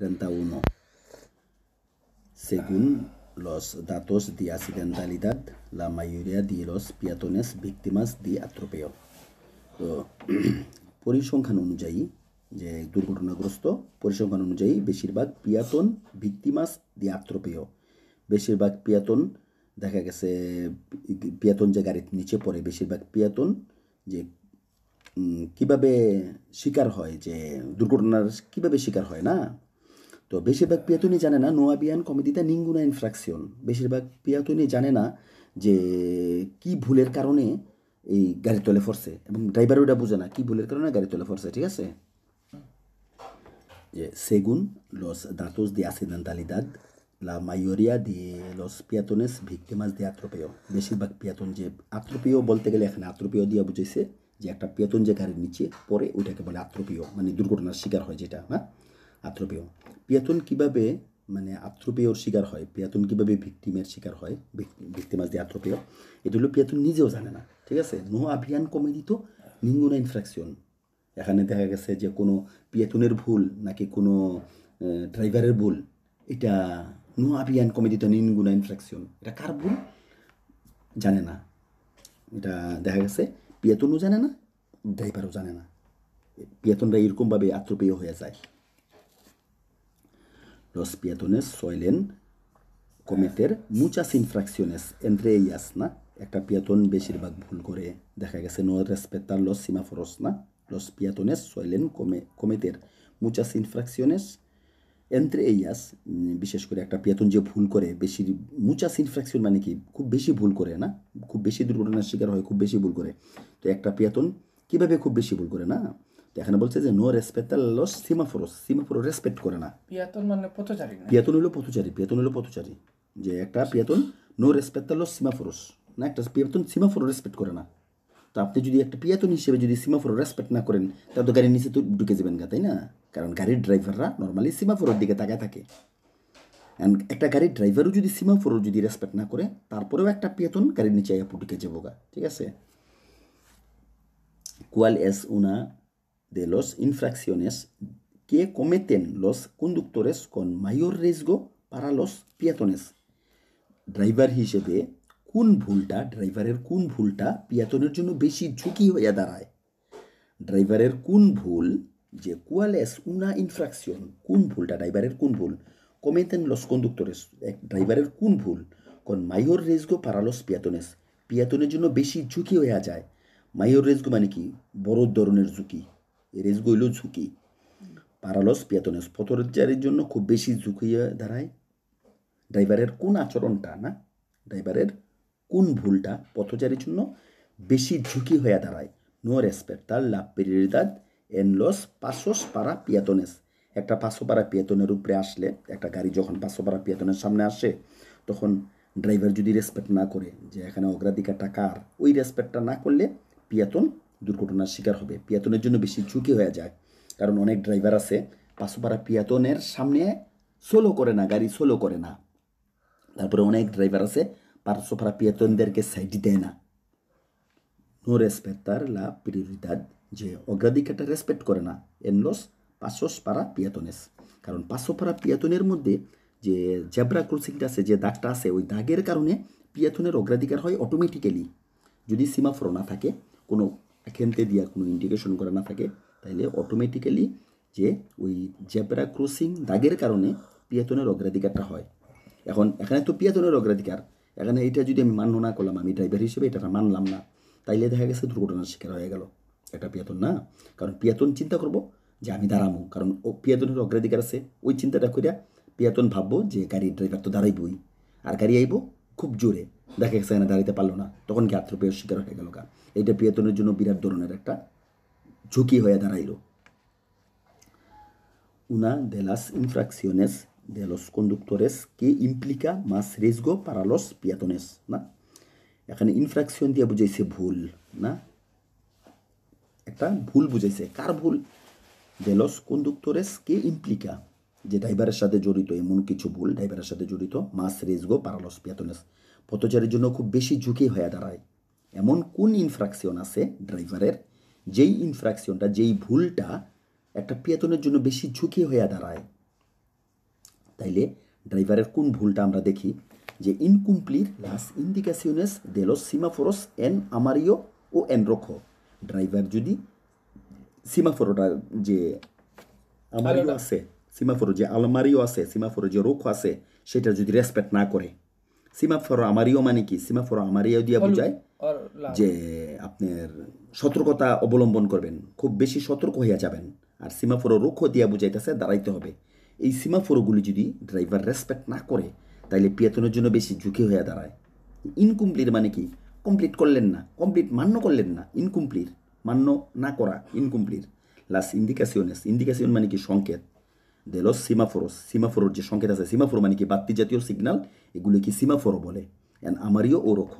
31. Según los datos de accidentalidad, la mayoría de los peatones víctimas de atropello. পরিসংখ্যান অনুযায়ী যে দুর্ঘটনাগ্রস্ত পরিসংখ্যান অনুযায়ী বেশিরভাগ পিয়াতন ভিক্টিমাস দি আত্রপেয় বেশিরভাগ পিয়াতন দেখা গেছে পিয়াতন যে গাড়ির নিচে পড়ে বেশিরভাগ পিয়াতন যে কিভাবে শিকার হয় যে দুর্ঘটনার কিভাবে শিকার হয় না তো বেশিরভাগ পিয়াতুনি জানে না নোয়াবিয়ান কমিটিতে নিঙ্গুনা ইনফ্রাকশন বেশিরভাগ পিয়াতুনি জানে না যে কি ভুলের কারণে এই গাড়ি তলে ফরছে এবং ড্রাইভার ওটা বোঝে না কি ভুলের কারণে গাড়ি তলে ফরছে ঠিক আছে যে সেগুন লস দাঁতোস দিয়ে আসিদান্তালিদাদ লা মাইরিয়া দিয়ে লস পিয়াতনেস ভিক্টিমাস দিয়ে আত্রপেয় বেশিরভাগ পিয়াতন যে আত্রপেয় বলতে গেলে এখানে আত্রপেয় দিয়ে বুঝেছে যে একটা পেতন যে গাড়ির নিচে পরে ওইটাকে বলে আত্রপীয় মানে দুর্ঘটনার শিকার হয় যেটা হ্যাঁ আত্মপেয় পিয়াতুন কিভাবে মানে আত্মপেয়র শিকার হয় পিয়াতুন কিভাবে ভিক্তিমের শিকার হয় ভিক্টিমাস দিয়ে আত্মপেয় এগুলো পিয়াতুন নিজেও জানে না ঠিক আছে নো আভিয়ান তো নিঙ্গুনা ইনফ্রাকশন এখানে দেখা গেছে যে কোনো পিয়াতুনের ভুল নাকি কোনো ড্রাইভারের ভুল এটা নো আভিয়ান কমেডিত নিঙ্গুনা ইনফ্রাকশন এটা কার ভুল জানে না এটা দেখা গেছে পিয়াতুনও জানে না ড্রাইভারও জানে না পেয়াতনরা এরকমভাবে আত্মপেয় হয়ে যায় Los peatones suelen cometer muchas infracciones, entre ellas, ¿no? একটা peatón বেশিরভাগ ভুল deja que se no respetan los semáforos, ¿no? Los peatones suelen come, cometer muchas infracciones, entre ellas, বিশেষ করে একটা peatón যে ভুল করে বেশি muchas infractions মানে কি খুব বেশি ভুল করে না খুব বেশি দুর্ঘটনার শিকার হয় খুব বেশি ভুল করে তো একটা peatón কীভাবে খুব বেশি ভুল করে না এখানে বলছে যে নো রেসপেক্টাল লস সিমাফোরস সিমাফোরো রেসপেক্ট করে না পিয়াতন মানে পথচারী পিয়াতন হলো পথচারী পিয়াতন হলো পথচারী যে একটা পিয়াতন নো রেসপেক্টাল লস সিমাফোরস না একটা পিয়াতন সিমাফোর রেসপেক্ট করে না তো আপনি যদি একটা পিয়াতন হিসেবে যদি সিমাফোর রেসপেক্ট না করেন তা তো গাড়ির নিচে তো ঢুকে যাবেন গা তাই না কারণ গাড়ির ড্রাইভাররা নর্মালি সিমাফোরোর দিকে তাকায় থাকে অ্যান্ড একটা গাড়ির ড্রাইভারও যদি সিমাফোর যদি রেসপেক্ট না করে তারপরেও একটা পেতন গাড়ির নিচে আইয়া পুটিকে যাবো গা ঠিক আছে কুয়াল এস উনা de las infracciones que cometen los conductores con mayor riesgo para los peatones driver হিসেবে কোন ভুলটা ড্রাইভারের কোন ভুলটা পিয়াতনের জন্য বেশি ঝুঁকি হয়ে দাঁড়ায় ড্রাইভারের কোন ভুল যে কুয়ালেস উনা ইনফ্রাকশন কোন ভুলটা ড্রাইভারের কোন ভুল কমেতেন লস কন্ডুক্টরেস ড্রাইভারের কোন ভুল কোন মাইওর রেজগো পারালস পিয়াতনেস পিয়াতনের জন্য বেশি ঝুঁকি হয়ে যায় মাইওর রেজগো মানে কি বড় ধরনের ঝুঁকি রেসগো হইল ঝুঁকি প্যারালস পেতনস পথচারীর জন্য খুব বেশি ঝুঁকি দাঁড়ায় ড্রাইভারের কোন আচরণটা না ড্রাইভারের কোন ভুলটা পথচারীর জন্য বেশি ঝুঁকি হয়ে দাঁড়ায় নো রেসপেক্টার লাভ পেরিদাদ এনলস পাশস পারা পিয়াতনেস একটা পাশো পারা পিয়াতনের উপরে আসলে একটা গাড়ি যখন পাশো পাড়া পিয়াতনের সামনে আসে তখন ড্রাইভার যদি রেসপেক্ট না করে যে এখানে অগ্রাধিকারটা কার ওই রেসপেক্টটা না করলে পিয়াতন দুর্ঘটনার শিকার হবে পিয়াতনের জন্য বেশি ঝুঁকি হয়ে যায় কারণ অনেক ড্রাইভার আছে পাশুপাড়া পিয়াতনের সামনে সোলো করে না গাড়ি সোলো করে না তারপরে অনেক ড্রাইভার আছে পার্শ্বপাড়া পিয়াতনদেরকে সাইড দেয় না নো তার লা প্রিয়রিদাদ যে অগ্রাধিকারটা রেসপেক্ট করে না এনলস পাশস পাড়া পিয়াতনেস কারণ পাশোপাড়া পিয়াতনের মধ্যে যে জেব্রা ক্রসিংটা আছে যে দাগটা আছে ওই দাগের কারণে পিয়াথনের অগ্রাধিকার হয় অটোমেটিক্যালি যদি সীমাফোর না থাকে কোনো এখানতে দিয়া কোনো ইন্ডিকেশন করা না থাকে তাহলে অটোমেটিক্যালি যে ওই জেব্রা ক্রসিং দাগের কারণে পিয়াতনের অগ্রাধিকারটা হয় এখন এখানে তো পিয়াতনের অগ্রাধিকার এখানে এটা যদি আমি মান্য না করলাম আমি ড্রাইভার হিসেবে এটা মানলাম না তাইলে দেখা গেছে দুর্ঘটনার শিকার হয়ে গেল এটা পিয়াতন না কারণ পিয়াতন চিন্তা করব যে আমি দাঁড়াবো কারণ ও পিয়াতনের অগ্রাধিকার আছে ওই চিন্তাটা করিয়া পিয়াতন ভাববো যে গাড়ির ড্রাইভার তো দাঁড়াইবই আর গাড়ি আইবো খুব জোরে দেখা গেছে এখানে দাঁড়াতে পারলো না তখন কি আত্মপ্রিয়ার শিকার হয়ে গেল গা এটা প্রিয়তনের জন্য বিরাট ধরনের একটা ঝুঁকি হয়ে দাঁড়াইল উনা দেলাস ইনফ্রাকশিওনেস দেলস কন্ডুক্টরেস কে ইমপ্লিকা মাস রেসগো পারালস পিয়াতনেস না এখানে ইনফ্রাকশন দিয়ে বুঝাইছে ভুল না একটা ভুল বুঝাইছে কার ভুল দেলস কন্ডুক্টরেস কে ইমপ্লিকা যে ড্রাইভারের সাথে জড়িত এমন কিছু ভুল ড্রাইভারের সাথে জড়িত মাস রেজগো পারালস পিয়াতনেস পথচারীর জন্য খুব বেশি ঝুঁকি হয়ে দাঁড়ায় এমন কোন ইনফ্রাকশন আছে ড্রাইভারের যেই ইনফ্রাকশনটা যেই ভুলটা একটা পিয়াতনের জন্য বেশি ঝুঁকি হয়ে দাঁড়ায় তাইলে ড্রাইভারের কোন ভুলটা আমরা দেখি যে ইনকুমপ্লিট লাস ইন্ডিকাসিউনেস দেলস সিমাফোরস এন আমারিও ও এন রোখো ড্রাইভার যদি সিমাফোরোটা যে আমারিও আছে সিমাফোরে যে আলমারিও আছে সিমাফোরে যে রুখ আছে সেটা যদি রেসপেক্ট না করে সিমাফোর আমারিও মানে কি সিমাফোর আমারিও দিয়ে বোঝায় যে আপনার সতর্কতা অবলম্বন করবেন খুব বেশি সতর্ক হইয়া যাবেন আর সিমাফোর রুখ দিয়া বুঝাইতেছে দাঁড়াইতে হবে এই সিমাফোরগুলি যদি ড্রাইভার রেসপেক্ট না করে তাইলে পিয়াতনের জন্য বেশি ঝুঁকি হইয়া দাঁড়ায় ইনকমপ্লিট মানে কি কমপ্লিট করলেন না কমপ্লিট মান্য করলেন না ইনকমপ্লিট মান্য না করা ইনকমপ্লিট লাস্ট ইন্ডিকাসিওনেস ইন্ডিকাসিওন মানে কি সংকেত দিল সিমাফোর সিমাফোর যে সংকেত আছে সিমাফোর মানে কি বাত্তি জাতীয় সিগনাল এগুলো কি সিমাফোর বলে অ্যান্ড আমারিও ও রক্ষ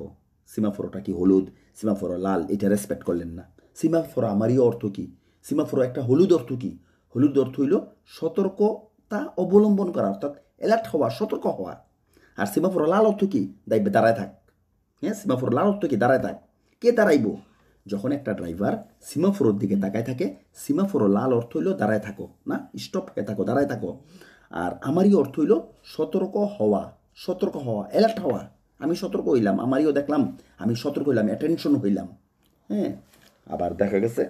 সিমাফোরটা কি হলুদ সিমাফোর লাল এটা রেসপেক্ট করলেন না সিমাফোর আমারিও অর্থ কি সিমাফোর একটা হলুদ অর্থ কি হলুদ অর্থ হইল সতর্কতা অবলম্বন করা অর্থাৎ অ্যালার্ট হওয়া সতর্ক হওয়া আর সিমাফোর লাল অর্থ কি দাঁড়ায় থাক হ্যাঁ সিমাফোর লাল অর্থ কি দাঁড়ায় থাক কে দাঁড়াইব যখন একটা ড্রাইভার সিমাফোরোর দিকে তাকায় থাকে সিমাফোরো লাল অর্থ হইল দাঁড়ায় থাকো না স্টপ হয়ে থাকো দাঁড়ায় থাকো আর আমারই অর্থ হইল সতর্ক হওয়া সতর্ক হওয়া অ্যালার্ট হওয়া আমি সতর্ক হইলাম আমারিও দেখলাম আমি সতর্ক হইলাম অ্যাটেনশন হইলাম হ্যাঁ আবার দেখা গেছে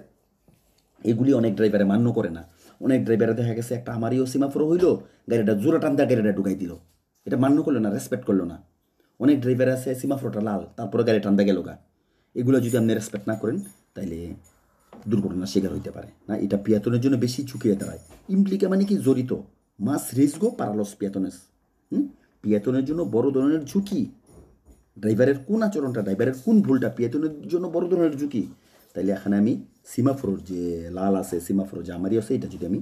এগুলি অনেক ড্রাইভারে মান্য করে না অনেক ড্রাইভারে দেখা গেছে একটা আমারিও সিমাফোরো হইল গাড়িটা জোরে টানতে গাড়িটা ঢুকাই দিল এটা মান্য করলো না রেসপেক্ট করলো না অনেক ড্রাইভার আছে সিমাফোরোটা লাল তারপরে গাড়ি টানতে গেল গা এগুলো যদি আপনি রেসপেক্ট না করেন তাইলে দুর্ঘটনার শিকার হইতে পারে না এটা পিয়াতনের জন্য বেশি ঝুঁকিয়ে দাঁড়ায় ইমপ্লিকা মানে কি জড়িত মাস রিস্কো পারালস পিয়াতনেস হুম পিয়াতনের জন্য বড় ধরনের ঝুঁকি ড্রাইভারের কোন আচরণটা ড্রাইভারের কোন ভুলটা পিয়াতনের জন্য বড় ধরনের ঝুঁকি তাইলে এখানে আমি সীমাফোর যে লাল আছে সীমাফোর যে আমারই আছে এটা যদি আমি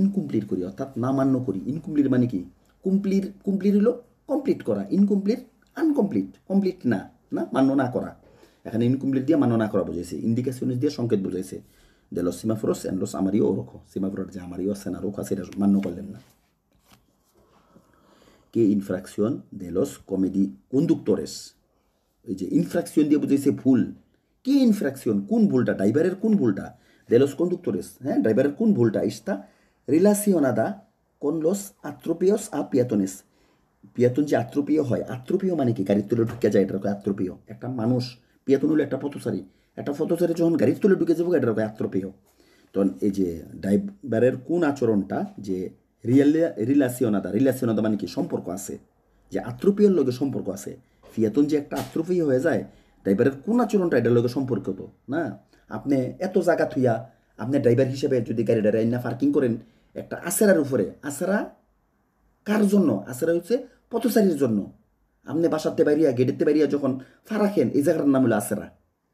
ইনকমপ্লিট করি অর্থাৎ না মান্য করি ইনকমপ্লিট মানে কি কমপ্লিট কমপ্লিট হলো কমপ্লিট করা ইনকমপ্লিট আনকমপ্লিট কমপ্লিট না না মান্য না করা এখানে ইনকমপ্লিট দিয়ে মাননা করা বুঝাইছে ইন্ডিকেশনস দিয়ে সংকেত বুঝাইছে যে লস সিমাফোরস অ্যান্ড লস আমারিও ওরকো সিমাফোরস যে আমারিও আছে না রোখ আছে এটা মান্য করলেন না কে ইনফ্রাকশন দে লস কমেডি কন্ডুক্টরেস ওই যে ইনফ্রাকশন দিয়ে বুঝাইছে ভুল কে ইনফ্রাকশন কোন ভুলটা ড্রাইভারের কোন ভুলটা দে লস কন্ডুক্টরেস হ্যাঁ ড্রাইভারের কোন ভুলটা ইস্তা রিলাসিওনাদা কোন লস আত্রোপিয়স আ পিয়াতনেস পিয়াতন যে আত্রোপিয় হয় আত্রোপিয় মানে কি গাড়ির তুলে ঢুকে যায় এটা আত্রোপিয় একটা মানুষ পেয়াতন হলো একটা পথচারী একটা পথচারী যখন গাড়ির তুলে ঢুকে যাবো গাড়ির আত্মপ্রিয় তখন এই যে ড্রাইভারের কোন আচরণটা যে রিয়ালিয়া রিলাসিয়নাদা রিলাসিয়নাদা মানে কি সম্পর্ক আছে যে আত্মপ্রিয়র লগে সম্পর্ক আছে পিয়াতন যে একটা আত্মপ্রিয় হয়ে যায় ড্রাইভারের কোন আচরণটা এটার লগে সম্পর্কিত না আপনি এত জায়গা থুইয়া আপনি ড্রাইভার হিসেবে যদি গাড়িটা রাইনা পার্কিং করেন একটা আসেরার উপরে আসেরা কার জন্য আসেরা হচ্ছে পথচারীর জন্য আপনি বাসাতে বাইরিয়া গেটেতে বাইরিয়া যখন ফারাখেন এই জায়গার নাম হলো আসেরা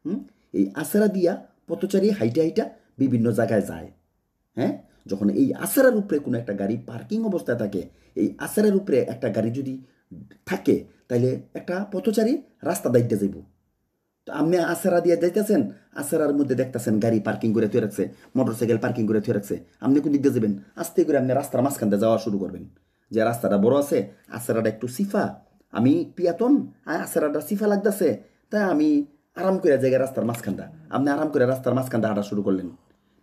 হুম এই আসেরা দিয়া পথচারী হাইটে হাইটা বিভিন্ন জায়গায় যায় হ্যাঁ যখন এই আসেরার উপরে কোনো একটা গাড়ি পার্কিং অবস্থায় থাকে এই আসেরার উপরে একটা গাড়ি যদি থাকে তাইলে একটা পথচারী রাস্তা দায়িত্বে যাইব তো আপনি আসারা দিয়ে যাইতেছেন আসারার মধ্যে দেখতেছেন গাড়ি পার্কিং করে থুয়ে রাখছে মোটর সাইকেল পার্কিং করে থুয়ে রাখছে আপনি কোন দিকে যাবেন আস্তে করে আপনি রাস্তার মাঝখান দিয়ে যাওয়া শুরু করবেন যে রাস্তাটা বড় আছে আসেরাটা একটু সিফা আমি পিয়াতন আসেরাটা সিফা লাগতেছে তাই আমি আরাম করে জায়গায় রাস্তার মাঝখানটা আপনি আরাম করে রাস্তার মাঝখানটা হাঁটা শুরু করলেন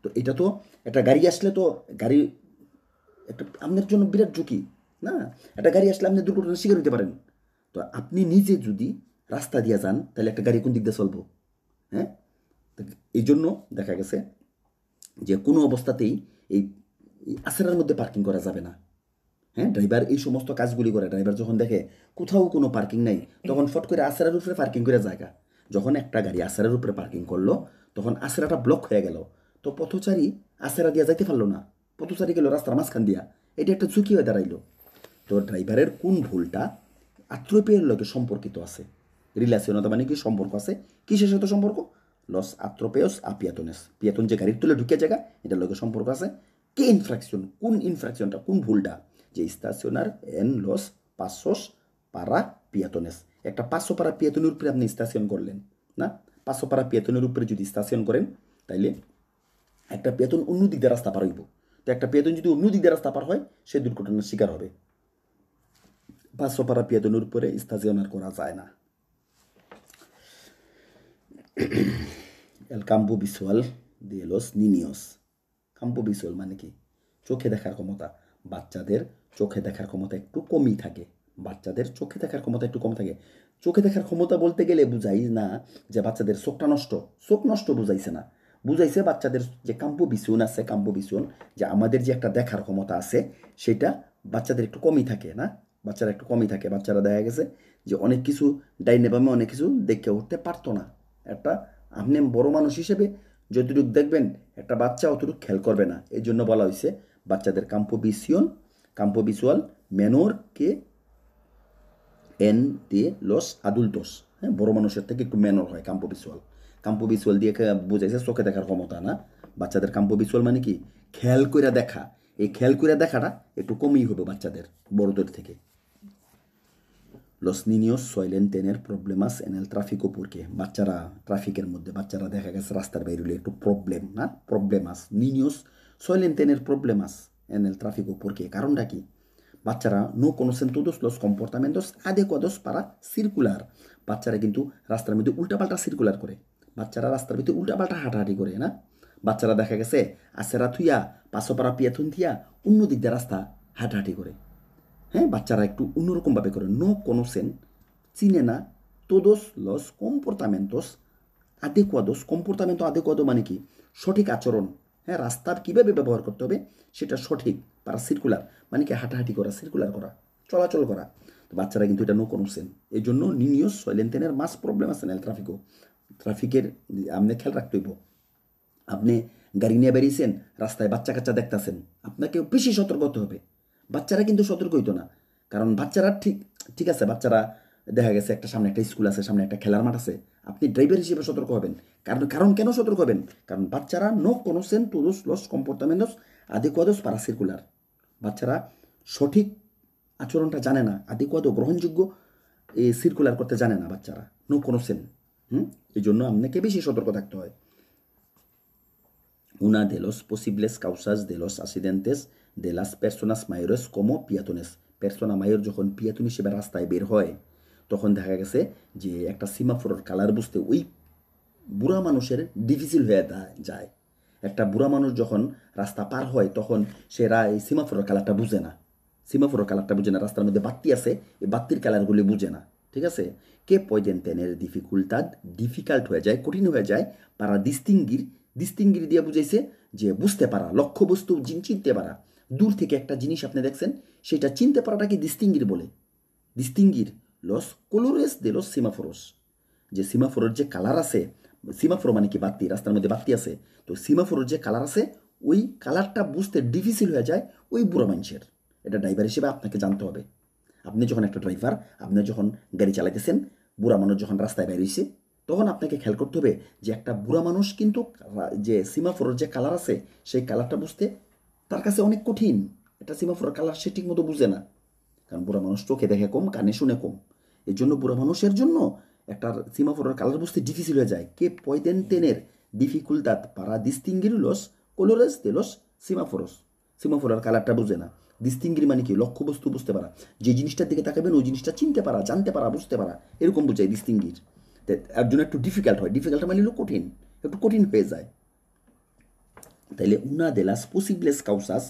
তো এটা তো একটা গাড়ি আসলে তো গাড়ি একটা আপনার জন্য বিরাট ঝুঁকি না একটা গাড়ি আসলে আপনি দুর্ঘটনার শিকার হতে পারেন তো আপনি নিজে যদি রাস্তা দিয়ে যান তাহলে একটা গাড়ি কোন দিক দিয়ে চলবো হ্যাঁ এই জন্য দেখা গেছে যে কোনো অবস্থাতেই এই আসেরার মধ্যে পার্কিং করা যাবে না হ্যাঁ ড্রাইভার এই সমস্ত কাজগুলি করে ড্রাইভার যখন দেখে কোথাও কোনো পার্কিং নাই তখন ফট করে আসরার উপরে পার্কিং করে জায়গা যখন একটা গাড়ি আসরার উপরে পার্কিং করলো তখন আসরাটা ব্লক হয়ে গেল তো পথচারী আসরা দিয়া যাইতে পারলো না পথচারী গেল রাস্তার মাঝখান দিয়া এটা একটা ঝুঁকি হয়ে দাঁড়াইলো তো ড্রাইভারের কোন ভুলটা আত্রপেয়ের লগে সম্পর্কিত আছে রিলাসিয়নতা মানে কি সম্পর্ক আছে কিসের সাথে সম্পর্ক লস আত্রপেয়স আপিয়াতনেস পিয়াতন যে গাড়ির তুলে ঢুকে জায়গা এটার লগে সম্পর্ক আছে কে ইনফ্রাকশন কোন ইনফ্রাকশনটা কোন ভুলটা যে স্টেশনার এন লস পাঁচশোস পারা পিয়াতনেস একটা পাঁচশো পারা পিয়াতনের উপরে আপনি স্টেশন করলেন না পাঁচশো পারা পিয়াতনের উপরে যদি স্টেশন করেন তাইলে একটা পেতন অন্য দিক দিয়ে রাস্তা পার হইব তো একটা পেতন যদি অন্য দিক দিয়ে রাস্তা পার হয় সে দুর্ঘটনার শিকার হবে পাঁচশো পারা পেতনের উপরে আর করা যায় না এল কাম্বু দিয়ে লস নিনিয়স কাম্পু বিশোয়াল মানে কি চোখে দেখার ক্ষমতা বাচ্চাদের চোখে দেখার ক্ষমতা একটু কমই থাকে বাচ্চাদের চোখে দেখার ক্ষমতা একটু কম থাকে চোখে দেখার ক্ষমতা বলতে গেলে বুঝাই না যে বাচ্চাদের চোখটা নষ্ট চোখ নষ্ট বুঝাইছে না বুঝাইছে বাচ্চাদের যে কাম্য বিসুন আছে কাম্য বিসুন যে আমাদের যে একটা দেখার ক্ষমতা আছে সেটা বাচ্চাদের একটু কমই থাকে না বাচ্চারা একটু কমই থাকে বাচ্চারা দেখা গেছে যে অনেক কিছু ডাইনে বামে অনেক কিছু দেখে উঠতে পারতো না একটা আপনি বড় মানুষ হিসেবে যতটুকু দেখবেন একটা বাচ্চা অতটুকু খেয়াল করবে না এই জন্য বলা হয়েছে bachader campo visión, campo visual menor que en los adultos. Por lo to este que menor campo visual. Campo visual día que buscáis eso que dejar como tal, Bachader campo visual mani que খেল কইরা দেখা এই খেল কইরা দেখাটা একটু কমই হবে বাচ্চাদের los niños suelen tener problemas en el tráfico porque Bachara ট্রাফিকের মধ্যে বাচ্চারা দেখা গেছে raster বাইরে একটু problemas niños suelen tener problemas en el tráfico. porque llegaron de aquí. Bachara no conocen todos los comportamientos adecuados para circular Bachara বাচ্চারা কিন্তু রাস্তার মধ্যে উল্টাপাল্টা corre. করে বাচ্চারা রাস্তার মধ্যে উল্টাপাল্টা হাঁটাহাঁটি করে না বাচ্চারা দেখা গেছে আসেরা থুইয়া পাশোপাড়া পিয়াথুন থিয়া অন্য দিক দিয়ে রাস্তা হাঁটাহাঁটি করে হ্যাঁ বাচ্চারা uno অন্যরকমভাবে করে নো No conocen, sinena, todos los comportamientos adecuados comportamiento adecuado মানে Shotik সঠিক হ্যাঁ রাস্তার কীভাবে ব্যবহার করতে হবে সেটা সঠিক বা সার্কুলার মানে কি হাঁটাহাঁটি করা সার্কুলার করা চলাচল করা তো বাচ্চারা কিন্তু এটা নো করছেন এই জন্য নিনিয়স সয়লেনথেনের মাস প্রবলেম আছে না ট্রাফিকও ট্রাফিকের আপনি খেয়াল রাখতে হইব আপনি গাড়ি নিয়ে বেরিয়েছেন রাস্তায় বাচ্চা কাচ্চা দেখতেছেন আপনাকে বেশি সতর্ক হতে হবে বাচ্চারা কিন্তু সতর্ক হইতো না কারণ বাচ্চারা ঠিক ঠিক আছে বাচ্চারা দেখা গেছে একটা সামনে একটা স্কুল আছে সামনে একটা খেলার মাঠ আছে আপনি ড্রাইভার হিসেবে সতর্ক হবেন কারণ কারণ কেন সতর্ক হবেন কারণ বাচ্চারা নো টু টুদোস লস কম্পোর্টামেন্টস আদিকুয়াদোস পারা সার্কুলার বাচ্চারা সঠিক আচরণটা জানে না আদিকুয়াদ গ্রহণযোগ্য সার্কুলার করতে জানে না বাচ্চারা নো সেন হুম এই জন্য আপনাকে বেশি সতর্ক থাকতে হয় উনা দেলস পসিবলেস কাউসাস দেলস আসিডেন্টেস দেলাস পেরসোনাস মায়োরস কমো পিয়াতনেস পেরসোনা মায়োর যখন পিয়াতুন হিসেবে রাস্তায় বের হয় তখন দেখা গেছে যে একটা সিমাফোরের কালার বুঝতে ওই বুড়া মানুষের ডিফিসিল হয়ে যায় একটা বুড়া মানুষ যখন রাস্তা পার হয় তখন সে এই সিমাফোরের কালারটা বুঝে না সিমাফোরের কালারটা বুঝে না রাস্তার মধ্যে বাত্তি আছে এই বাত্তির কালারগুলি বুঝে না ঠিক আছে কে পয়দেন তেনের ডিফিকুলতাদ ডিফিকাল্ট হয়ে যায় কঠিন হয়ে যায় পারা দিস্তিঙ্গির দিস্তিঙ্গির দিয়ে বুঝাইছে যে বুঝতে পারা লক্ষ্যবস্তু চিনতে পারা দূর থেকে একটা জিনিস আপনি দেখছেন সেটা চিনতে পারাটাকে দিস্তিঙ্গির বলে দিস্তিঙ্গির লস কলোরেস দিল সিমাফোরস যে সিমাফোরোর যে কালার আছে সিমাফোর মানে কি বাতি রাস্তার মধ্যে বাতি আছে তো সিমাফোরোর যে কালার আছে ওই কালারটা বুঝতে ডিফিসিল হয়ে যায় ওই বুড়ো মানুষের এটা ড্রাইভার হিসেবে আপনাকে জানতে হবে আপনি যখন একটা ড্রাইভার আপনি যখন গাড়ি চালাইতেছেন বুড়া মানুষ যখন রাস্তায় বেরিয়েছে তখন আপনাকে খেয়াল করতে হবে যে একটা বুড়া মানুষ কিন্তু যে সিমাফোরের যে কালার আছে সেই কালারটা বুঝতে তার কাছে অনেক কঠিন এটা সিমাফোরের কালার সে ঠিক মতো বুঝে না কারণ বুড়া মানুষ চোখে দেখে কম কানে শুনে কম এর জন্য বুড়ো মানুষের জন্য একটা সিমাফোরের কালার বুঝতে ডিফিসিল হয়ে যায় কে পয়তেন তেনের ডিফিকুলতাত পারা লস কলোরেস তেলস সিমাফোরস সিমাফোরের কালারটা বুঝে না ডিস্টিংগির মানে কি লক্ষ্য বস্তু বুঝতে পারা যে জিনিসটার দিকে তাকাবেন ওই জিনিসটা চিনতে পারা জানতে পারা বুঝতে পারা এরকম বোঝায় ডিস্টিংগির তার জন্য একটু ডিফিকাল্ট হয় ডিফিকাল্ট মানে হলো কঠিন একটু কঠিন হয়ে যায় তাইলে উনা দেলাস পসিবলেস কাউসাস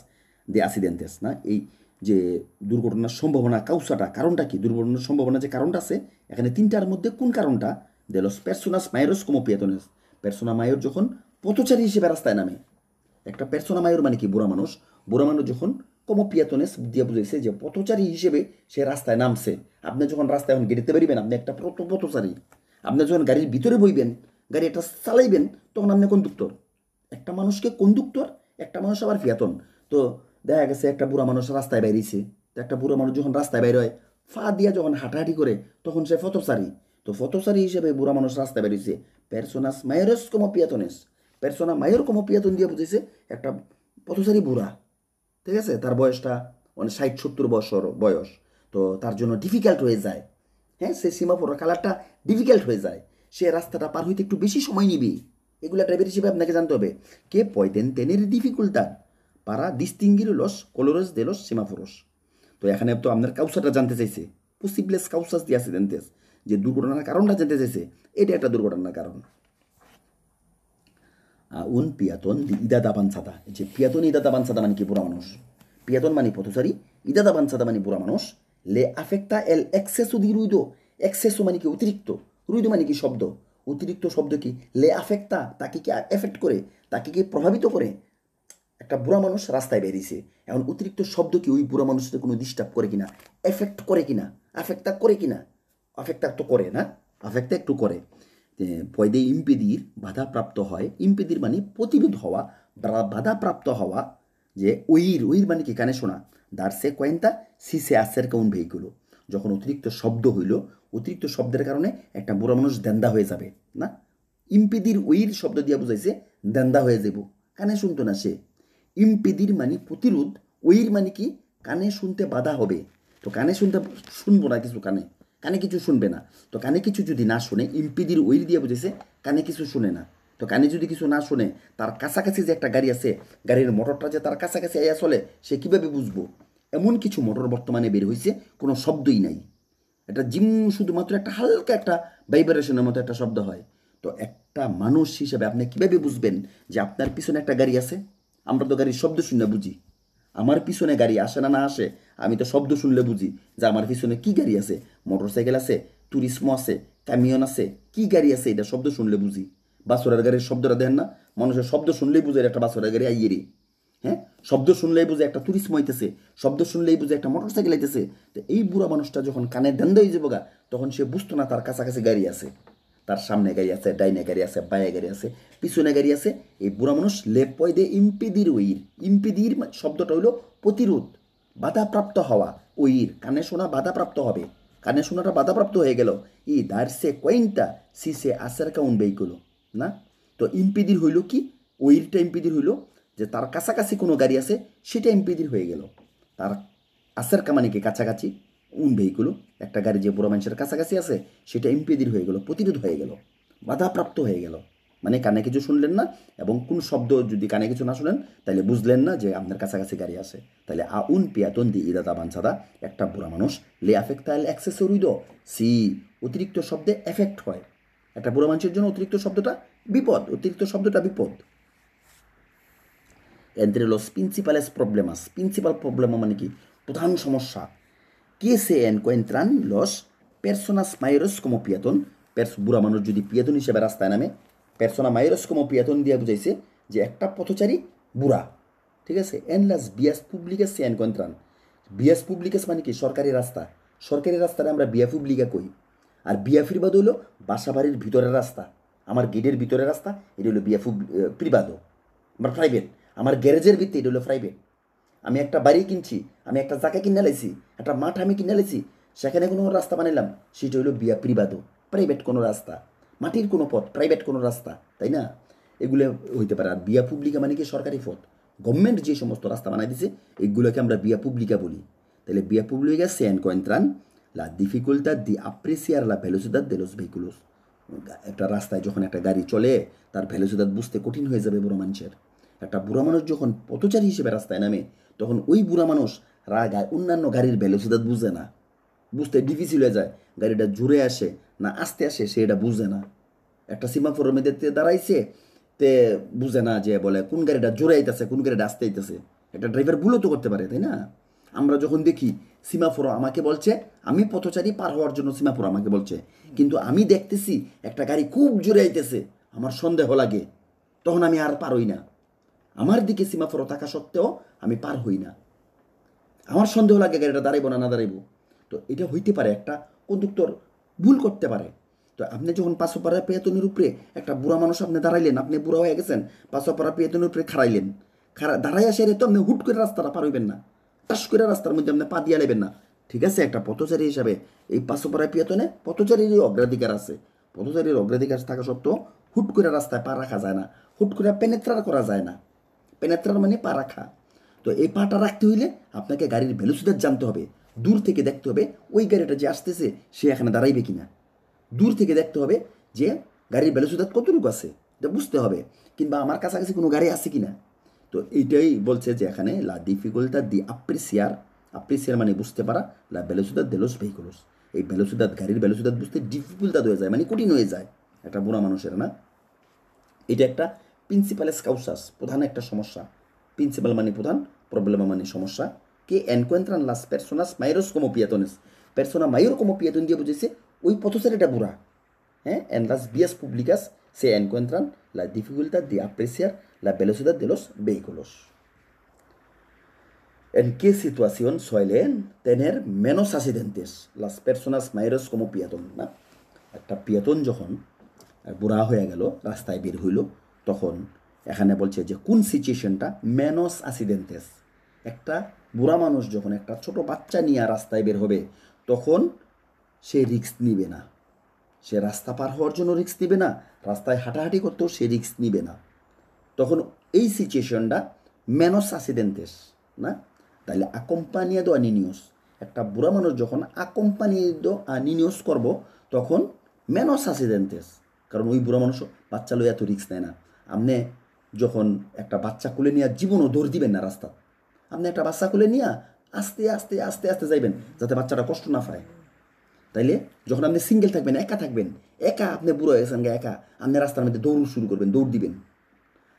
দে অ্যাসিডেন্টেস না এই যে দুর্ঘটনার সম্ভাবনা কাউসাটা কারণটা কি দুর্ঘটনার সম্ভাবনা যে কারণটা আছে এখানে তিনটার মধ্যে কোন কারণটা দেলস পেরসোনাস মায়রস কোমো পেরসোনা মায়র যখন পথচারী হিসেবে রাস্তায় নামে একটা পেরসোনা মায়র মানে কি বুড়া মানুষ বুড়া মানুষ যখন কোমো পিয়াতনেস দিয়ে বুঝেছে যে পথচারী হিসেবে সে রাস্তায় নামছে আপনি যখন রাস্তায় এখন গেড়িতে পারবেন আপনি একটা পথচারী আপনি যখন গাড়ির ভিতরে বইবেন গাড়ি একটা চালাইবেন তখন আপনি কন্ডুক্টর একটা মানুষকে কন্ডুক্টর একটা মানুষ আবার পিয়াতন তো দেখা গেছে একটা বুড়া মানুষ রাস্তায় বেরিয়েছে তো একটা বুড়া মানুষ যখন রাস্তায় বের হয় ফা দিয়া যখন হাঁটাহাঁটি করে তখন সে ফতসারি তো ফতসারি হিসেবে বুড়া মানুষ রাস্তায় বেরিয়েছে পেরসোনাস মায়রস কমো পিয়াতনেস পেরসোনা মায়র কমো পিয়াতন দিয়ে বুঝেছে একটা পথসারি বুড়া ঠিক আছে তার বয়সটা মানে ষাট সত্তর বছর বয়স তো তার জন্য ডিফিকাল্ট হয়ে যায় হ্যাঁ সে সীমাপুর কালারটা ডিফিকাল্ট হয়ে যায় সে রাস্তাটা পার হইতে একটু বেশি সময় নিবি এগুলো ড্রাইভার হিসেবে আপনাকে জানতে হবে কে পয়তেন তেনের ডিফিকুলটা para distinguir los colores de los semáforos তো এখানে তো আপনার কাউসাটা জানতে চাইছে পসিবলেস কাউসাস দি অ্যাক্সিডেন্টেস যে দুর্ঘটনার কারণটা জানতে চাইছে এটা একটা দুর্ঘটনার কারণ উন পিয়াতন দি দাবান বানসাদা যে পিয়াতন দাবান সাদা মানে কি বুড়া মানুষ পিয়াতন মানে পথচারী দাবান ছাদা মানে বুড়া মানুষ লে আফেক্টা এল এক্সেসু দি রুইদ এক্সেসো মানে কি অতিরিক্ত রুইদ মানে কি শব্দ অতিরিক্ত শব্দ কি লে আফেক্টা তাকে কি এফেক্ট করে তাকে কি প্রভাবিত করে একটা বুড়া মানুষ রাস্তায় বেরিয়েছে এমন অতিরিক্ত শব্দ কি ওই বুড়া মানুষটা কোনো ডিস্টার্ব করে কিনা এফেক্ট করে কিনা আফেক্টা করে কিনা আফেক্টা তো করে না আফেক্টা একটু করে পয়দে ইম্পেদির বাধাপ্রাপ্ত হয় ইম্পেদির মানে প্রতিরোধ হওয়া বাধাপ্রাপ্ত হওয়া যে ওইর ওইর মানে কি কানে শোনা দার্সে কয়েনটা সিসে আসের কাউন ভেহিকুলো যখন অতিরিক্ত শব্দ হইল অতিরিক্ত শব্দের কারণে একটা বুড়া মানুষ দেন্দা হয়ে যাবে না ইম্পেদির ওইর শব্দ দিয়ে বুঝাইছে দেন্দা হয়ে যাব কানে শুনতো না সে ইম্পেদির মানে প্রতিরোধ ওইর মানে কি কানে শুনতে বাধা হবে তো কানে শুনতে শুনবো না কিছু কানে কানে কিছু শুনবে না তো কানে কিছু যদি না শুনে ইম্পিদির ওইর দিয়ে বুঝেছে কানে কিছু শুনে না তো কানে যদি কিছু না শুনে তার কাছাকাছি যে একটা গাড়ি আছে গাড়ির মোটরটা যে তার কাছাকাছি আয়া চলে সে কীভাবে বুঝবো এমন কিছু মোটর বর্তমানে বের হয়েছে কোনো শব্দই নাই এটা জিম শুধুমাত্র একটা হালকা একটা ভাইব্রেশনের মতো একটা শব্দ হয় তো একটা মানুষ হিসেবে আপনি কীভাবে বুঝবেন যে আপনার পিছনে একটা গাড়ি আছে আমরা তো গাড়ির শব্দ শুনে বুঝি আমার পিছনে গাড়ি আসে না না আসে আমি তো শব্দ শুনলে বুঝি যে আমার পিছনে কি গাড়ি আছে মোটর সাইকেল আছে টুরিসমো আছে ক্যামিয়ন আছে কি গাড়ি আছে এটা শব্দ শুনলে বুঝি বাসরের গাড়ির শব্দটা দেন না মানুষের শব্দ শুনলেই বুঝে একটা বাসরের গাড়ি আইয়েরি হ্যাঁ শব্দ শুনলেই বুঝে একটা টুরিস্ম হইতেছে শব্দ শুনলেই বুঝে একটা মোটরসাইকেল আইতেছে তো এই বুড়া মানুষটা যখন কানে দেন হয়ে যাবো তখন সে বুঝতো না তার কাছাকাছি গাড়ি আছে তার সামনে গাড়ি আছে ডাইনে গাড়ি আছে বাইরে গাড়ি আছে পিছনে গাড়ি আছে এই বুড়া মানুষ লেপয় দে ইম্পিদির উইর ইম্পিদির শব্দটা হইল প্রতিরোধ বাধাপ্রাপ্ত হওয়া ওইর কানে শোনা বাধাপ্রাপ্ত হবে কানে শোনাটা বাধাপ্রাপ্ত হয়ে গেল ই দার সে কয়েনটা সে আসের কাউন বেইগুলো না তো ইম্পিদির হইল কি ওইরটা ইম্পিদির হইল যে তার কাছাকাছি কোনো গাড়ি আছে সেটা ইম্পিদির হয়ে গেল তার আসের কামানিকে কাছাকাছি উন ভেহিকুলো একটা গাড়ি যে বুড়ো মানুষের কাছাকাছি আছে সেটা ইম্পেদির হয়ে গেল প্রতিরোধ হয়ে গেল বাধাপ্রাপ্ত হয়ে গেল মানে কানে কিছু শুনলেন না এবং কোন শব্দ যদি কানে কিছু না শুনেন তাহলে বুঝলেন না যে আপনার কাছাকাছি গাড়ি আছে তাহলে আ উন পিয়াতন দি দাদা বাঞ্ছাদা একটা বুড়া মানুষ লে আফেক্ট তাহলে উইদ সি অতিরিক্ত শব্দে এফেক্ট হয় একটা বুড়া মানুষের জন্য অতিরিক্ত শব্দটা বিপদ অতিরিক্ত শব্দটা বিপদ এদের লস প্রিন্সিপালেস প্রবলেমাস প্রিন্সিপাল প্রবলেমা মানে কি প্রধান সমস্যা que se encuentran los personas mayores como পেরস বুড়া মানুষ যদি পিয়াতন হিসেবে রাস্তায় নামে পেরসোনা মাইরস কমো পেয়াতন দিয়ে বুঝাইছে যে একটা পথচারী বুড়া ঠিক আছে এনলাস বিয়াস পুবলিকাস সে এনকন্ত্রান বিয়াস পুবলিকাস মানে কি সরকারি রাস্তা সরকারি রাস্তাটা আমরা বিয়া পুবলিকা কই আর বিয়া ফিরবাদ হলো বাসাবাড়ির ভিতরের রাস্তা আমার গেটের ভিতরের রাস্তা এটা হলো বিয়া ফুব প্রিবাদ আমার প্রাইভেট আমার গ্যারেজের ভিত্তি এটা হলো প্রাইভেট আমি একটা বাড়ি কিনছি আমি একটা জায়গা কিনে লাইছি একটা মাঠ আমি কিনে লাইছি সেখানে কোনো রাস্তা বানাইলাম সেটা হলো বিয়া প্রিবাদ প্রাইভেট কোনো রাস্তা মাটির কোনো পথ প্রাইভেট কোনো রাস্তা তাই না এগুলো হইতে পারে আর বিয়া পুবলিকা মানে কি সরকারি পথ গভর্নমেন্ট যে সমস্ত রাস্তা বানাই দিছে এগুলোকে আমরা বিয়া পুবলিকা বলি তাহলে বিয়া পুবলিকা সেন কয়েন্ত্রান লা ডিফিকুল্টা দি আপ্রেসিয়ার লা ভ্যালোসিদার দেলোস ভেহিকুলোস একটা রাস্তায় যখন একটা গাড়ি চলে তার ভ্যালোসিদার বুঝতে কঠিন হয়ে যাবে বড় মানুষের একটা বুড়া মানুষ যখন পথচারী হিসেবে রাস্তায় নামে তখন ওই বুড়া মানুষ রাগায় অন্যান্য গাড়ির ভ্যালুসিদাত বুঝে না বুঝতে ডিফিসিল হয়ে যায় গাড়িটা জুড়ে আসে না আস্তে আসে সে এটা বুঝে না একটা সীমাফোরের মধ্যে দাঁড়াইছে তে বুঝে না যে বলে কোন গাড়িটা জোরে আইতেছে কোন গাড়িটা আসতে আইতেছে একটা ড্রাইভার ভুলও তো করতে পারে তাই না আমরা যখন দেখি সীমাফোর আমাকে বলছে আমি পথচারী পার হওয়ার জন্য সীমাফোর আমাকে বলছে কিন্তু আমি দেখতেছি একটা গাড়ি খুব জোরে আইতেছে আমার সন্দেহ লাগে তখন আমি আর পারই না আমার দিকে সীমাফরও থাকা সত্ত্বেও আমি পার হই না আমার সন্দেহ লাগে গাড়িটা দাঁড়াইব না না দাঁড়াইব তো এটা হইতে পারে একটা কন্ডুক্টর ভুল করতে পারে তো আপনি যখন পাঁচপাড়া পেতনের উপরে একটা বুড়া মানুষ আপনি দাঁড়াইলেন আপনি বুড়া হয়ে গেছেন পাঁচপাড়া পেতনের উপরে খাড়াইলেন খাড়া দাঁড়াইয়া সেরে তো আপনি হুট করে রাস্তাটা পার হইবেন না টাস করে রাস্তার মধ্যে আপনি পা দিয়ে নেবেন না ঠিক আছে একটা পথচারী হিসাবে এই পাঁচপাড়া পেতনে পথচারীর অগ্রাধিকার আছে পথচারীর অগ্রাধিকার থাকা সত্ত্বেও হুট করে রাস্তায় পা রাখা যায় না হুট করে পেনেত্রার করা যায় না পেনাত্রার মানে পা রাখা তো এই পাটা রাখতে হইলে আপনাকে গাড়ির ভেলোসিদার জানতে হবে দূর থেকে দেখতে হবে ওই গাড়িটা যে আসতেছে সে এখানে দাঁড়াইবে কি না দূর থেকে দেখতে হবে যে গাড়ির ভেলোসিদার কতটুকু আছে এটা বুঝতে হবে কিংবা আমার কাছাকাছি কোনো গাড়ি আছে কি না তো এইটাই বলছে যে এখানে লা ডিফিকল্টা দি আপ্রিসিয়ার আপ্রিসিয়ার মানে বুঝতে পারা লা ভেলোসিদার দেলোস ভেহিকলস এই ভেলোসিদার গাড়ির ভেলোসিদার বুঝতে ডিফিকাল্ট হয়ে যায় মানে কঠিন হয়ে যায় একটা বুড়া মানুষের না এটা একটা প্রিন্সিপাল কাউসাস প্রধান একটা সমস্যা প্রিন্সিপাল মানে প্রধান প্রবলেম মানে সমস্যা কে এনকোয়েন্ট্রান লাস পেরসোনাস মাইরস কমো পিয়াতনেস পেরসোনা মাইর পিয়াতন দিয়ে বুঝেছে ওই পথসের এটা বুড়া হ্যাঁ এন লাস বিয়াস পুবলিকাস সে এনকোয়েন্ট্রান লা ডিফিকুল্টা দি আপ্রেসিয়ার লা বেলোসিদার দেলোস বেইকোলোস এন কে situación সয়েলেন তেনের মেনোস accidentes লাস পেরসোনাস mayores como না একটা পিয়াতন যখন বুড়া হয়ে গেল রাস্তায় বের হইল তখন এখানে বলছে যে কোন সিচুয়েশনটা ম্যানস অ্যাসিডেন্টেস একটা বুড়া মানুষ যখন একটা ছোট বাচ্চা নিয়ে রাস্তায় বের হবে তখন সে রিক্স নিবে না সে রাস্তা পার হওয়ার জন্য রিক্স নিবে না রাস্তায় হাঁটাহাঁটি করতেও সে রিক্স নিবে না তখন এই সিচুয়েশনটা ম্যানস অ্যাসিডেন্টেস না তাহলে আকম্পানিয়া দো আনিনিয়স একটা বুড়া মানুষ যখন আকম্পানিয়া দো আনিনিয়স করব তখন ম্যানস অ্যাসিডেন্টেস কারণ ওই বুড়া মানুষ বাচ্চা লই এত রিক্স নেয় না আপনি যখন একটা বাচ্চা কোলে নিয়ে জীবনও দৌড় দিবেন না রাস্তা আপনি একটা বাচ্চা কোলে নিয়ে আস্তে আস্তে আস্তে আস্তে যাইবেন যাতে বাচ্চাটা কষ্ট না পায় তাইলে যখন আপনি সিঙ্গেল থাকবেন একা থাকবেন একা আপনি বুড়ো হয়ে গেছেন একা আপনি রাস্তার মধ্যে দৌড় শুরু করবেন দৌড় দিবেন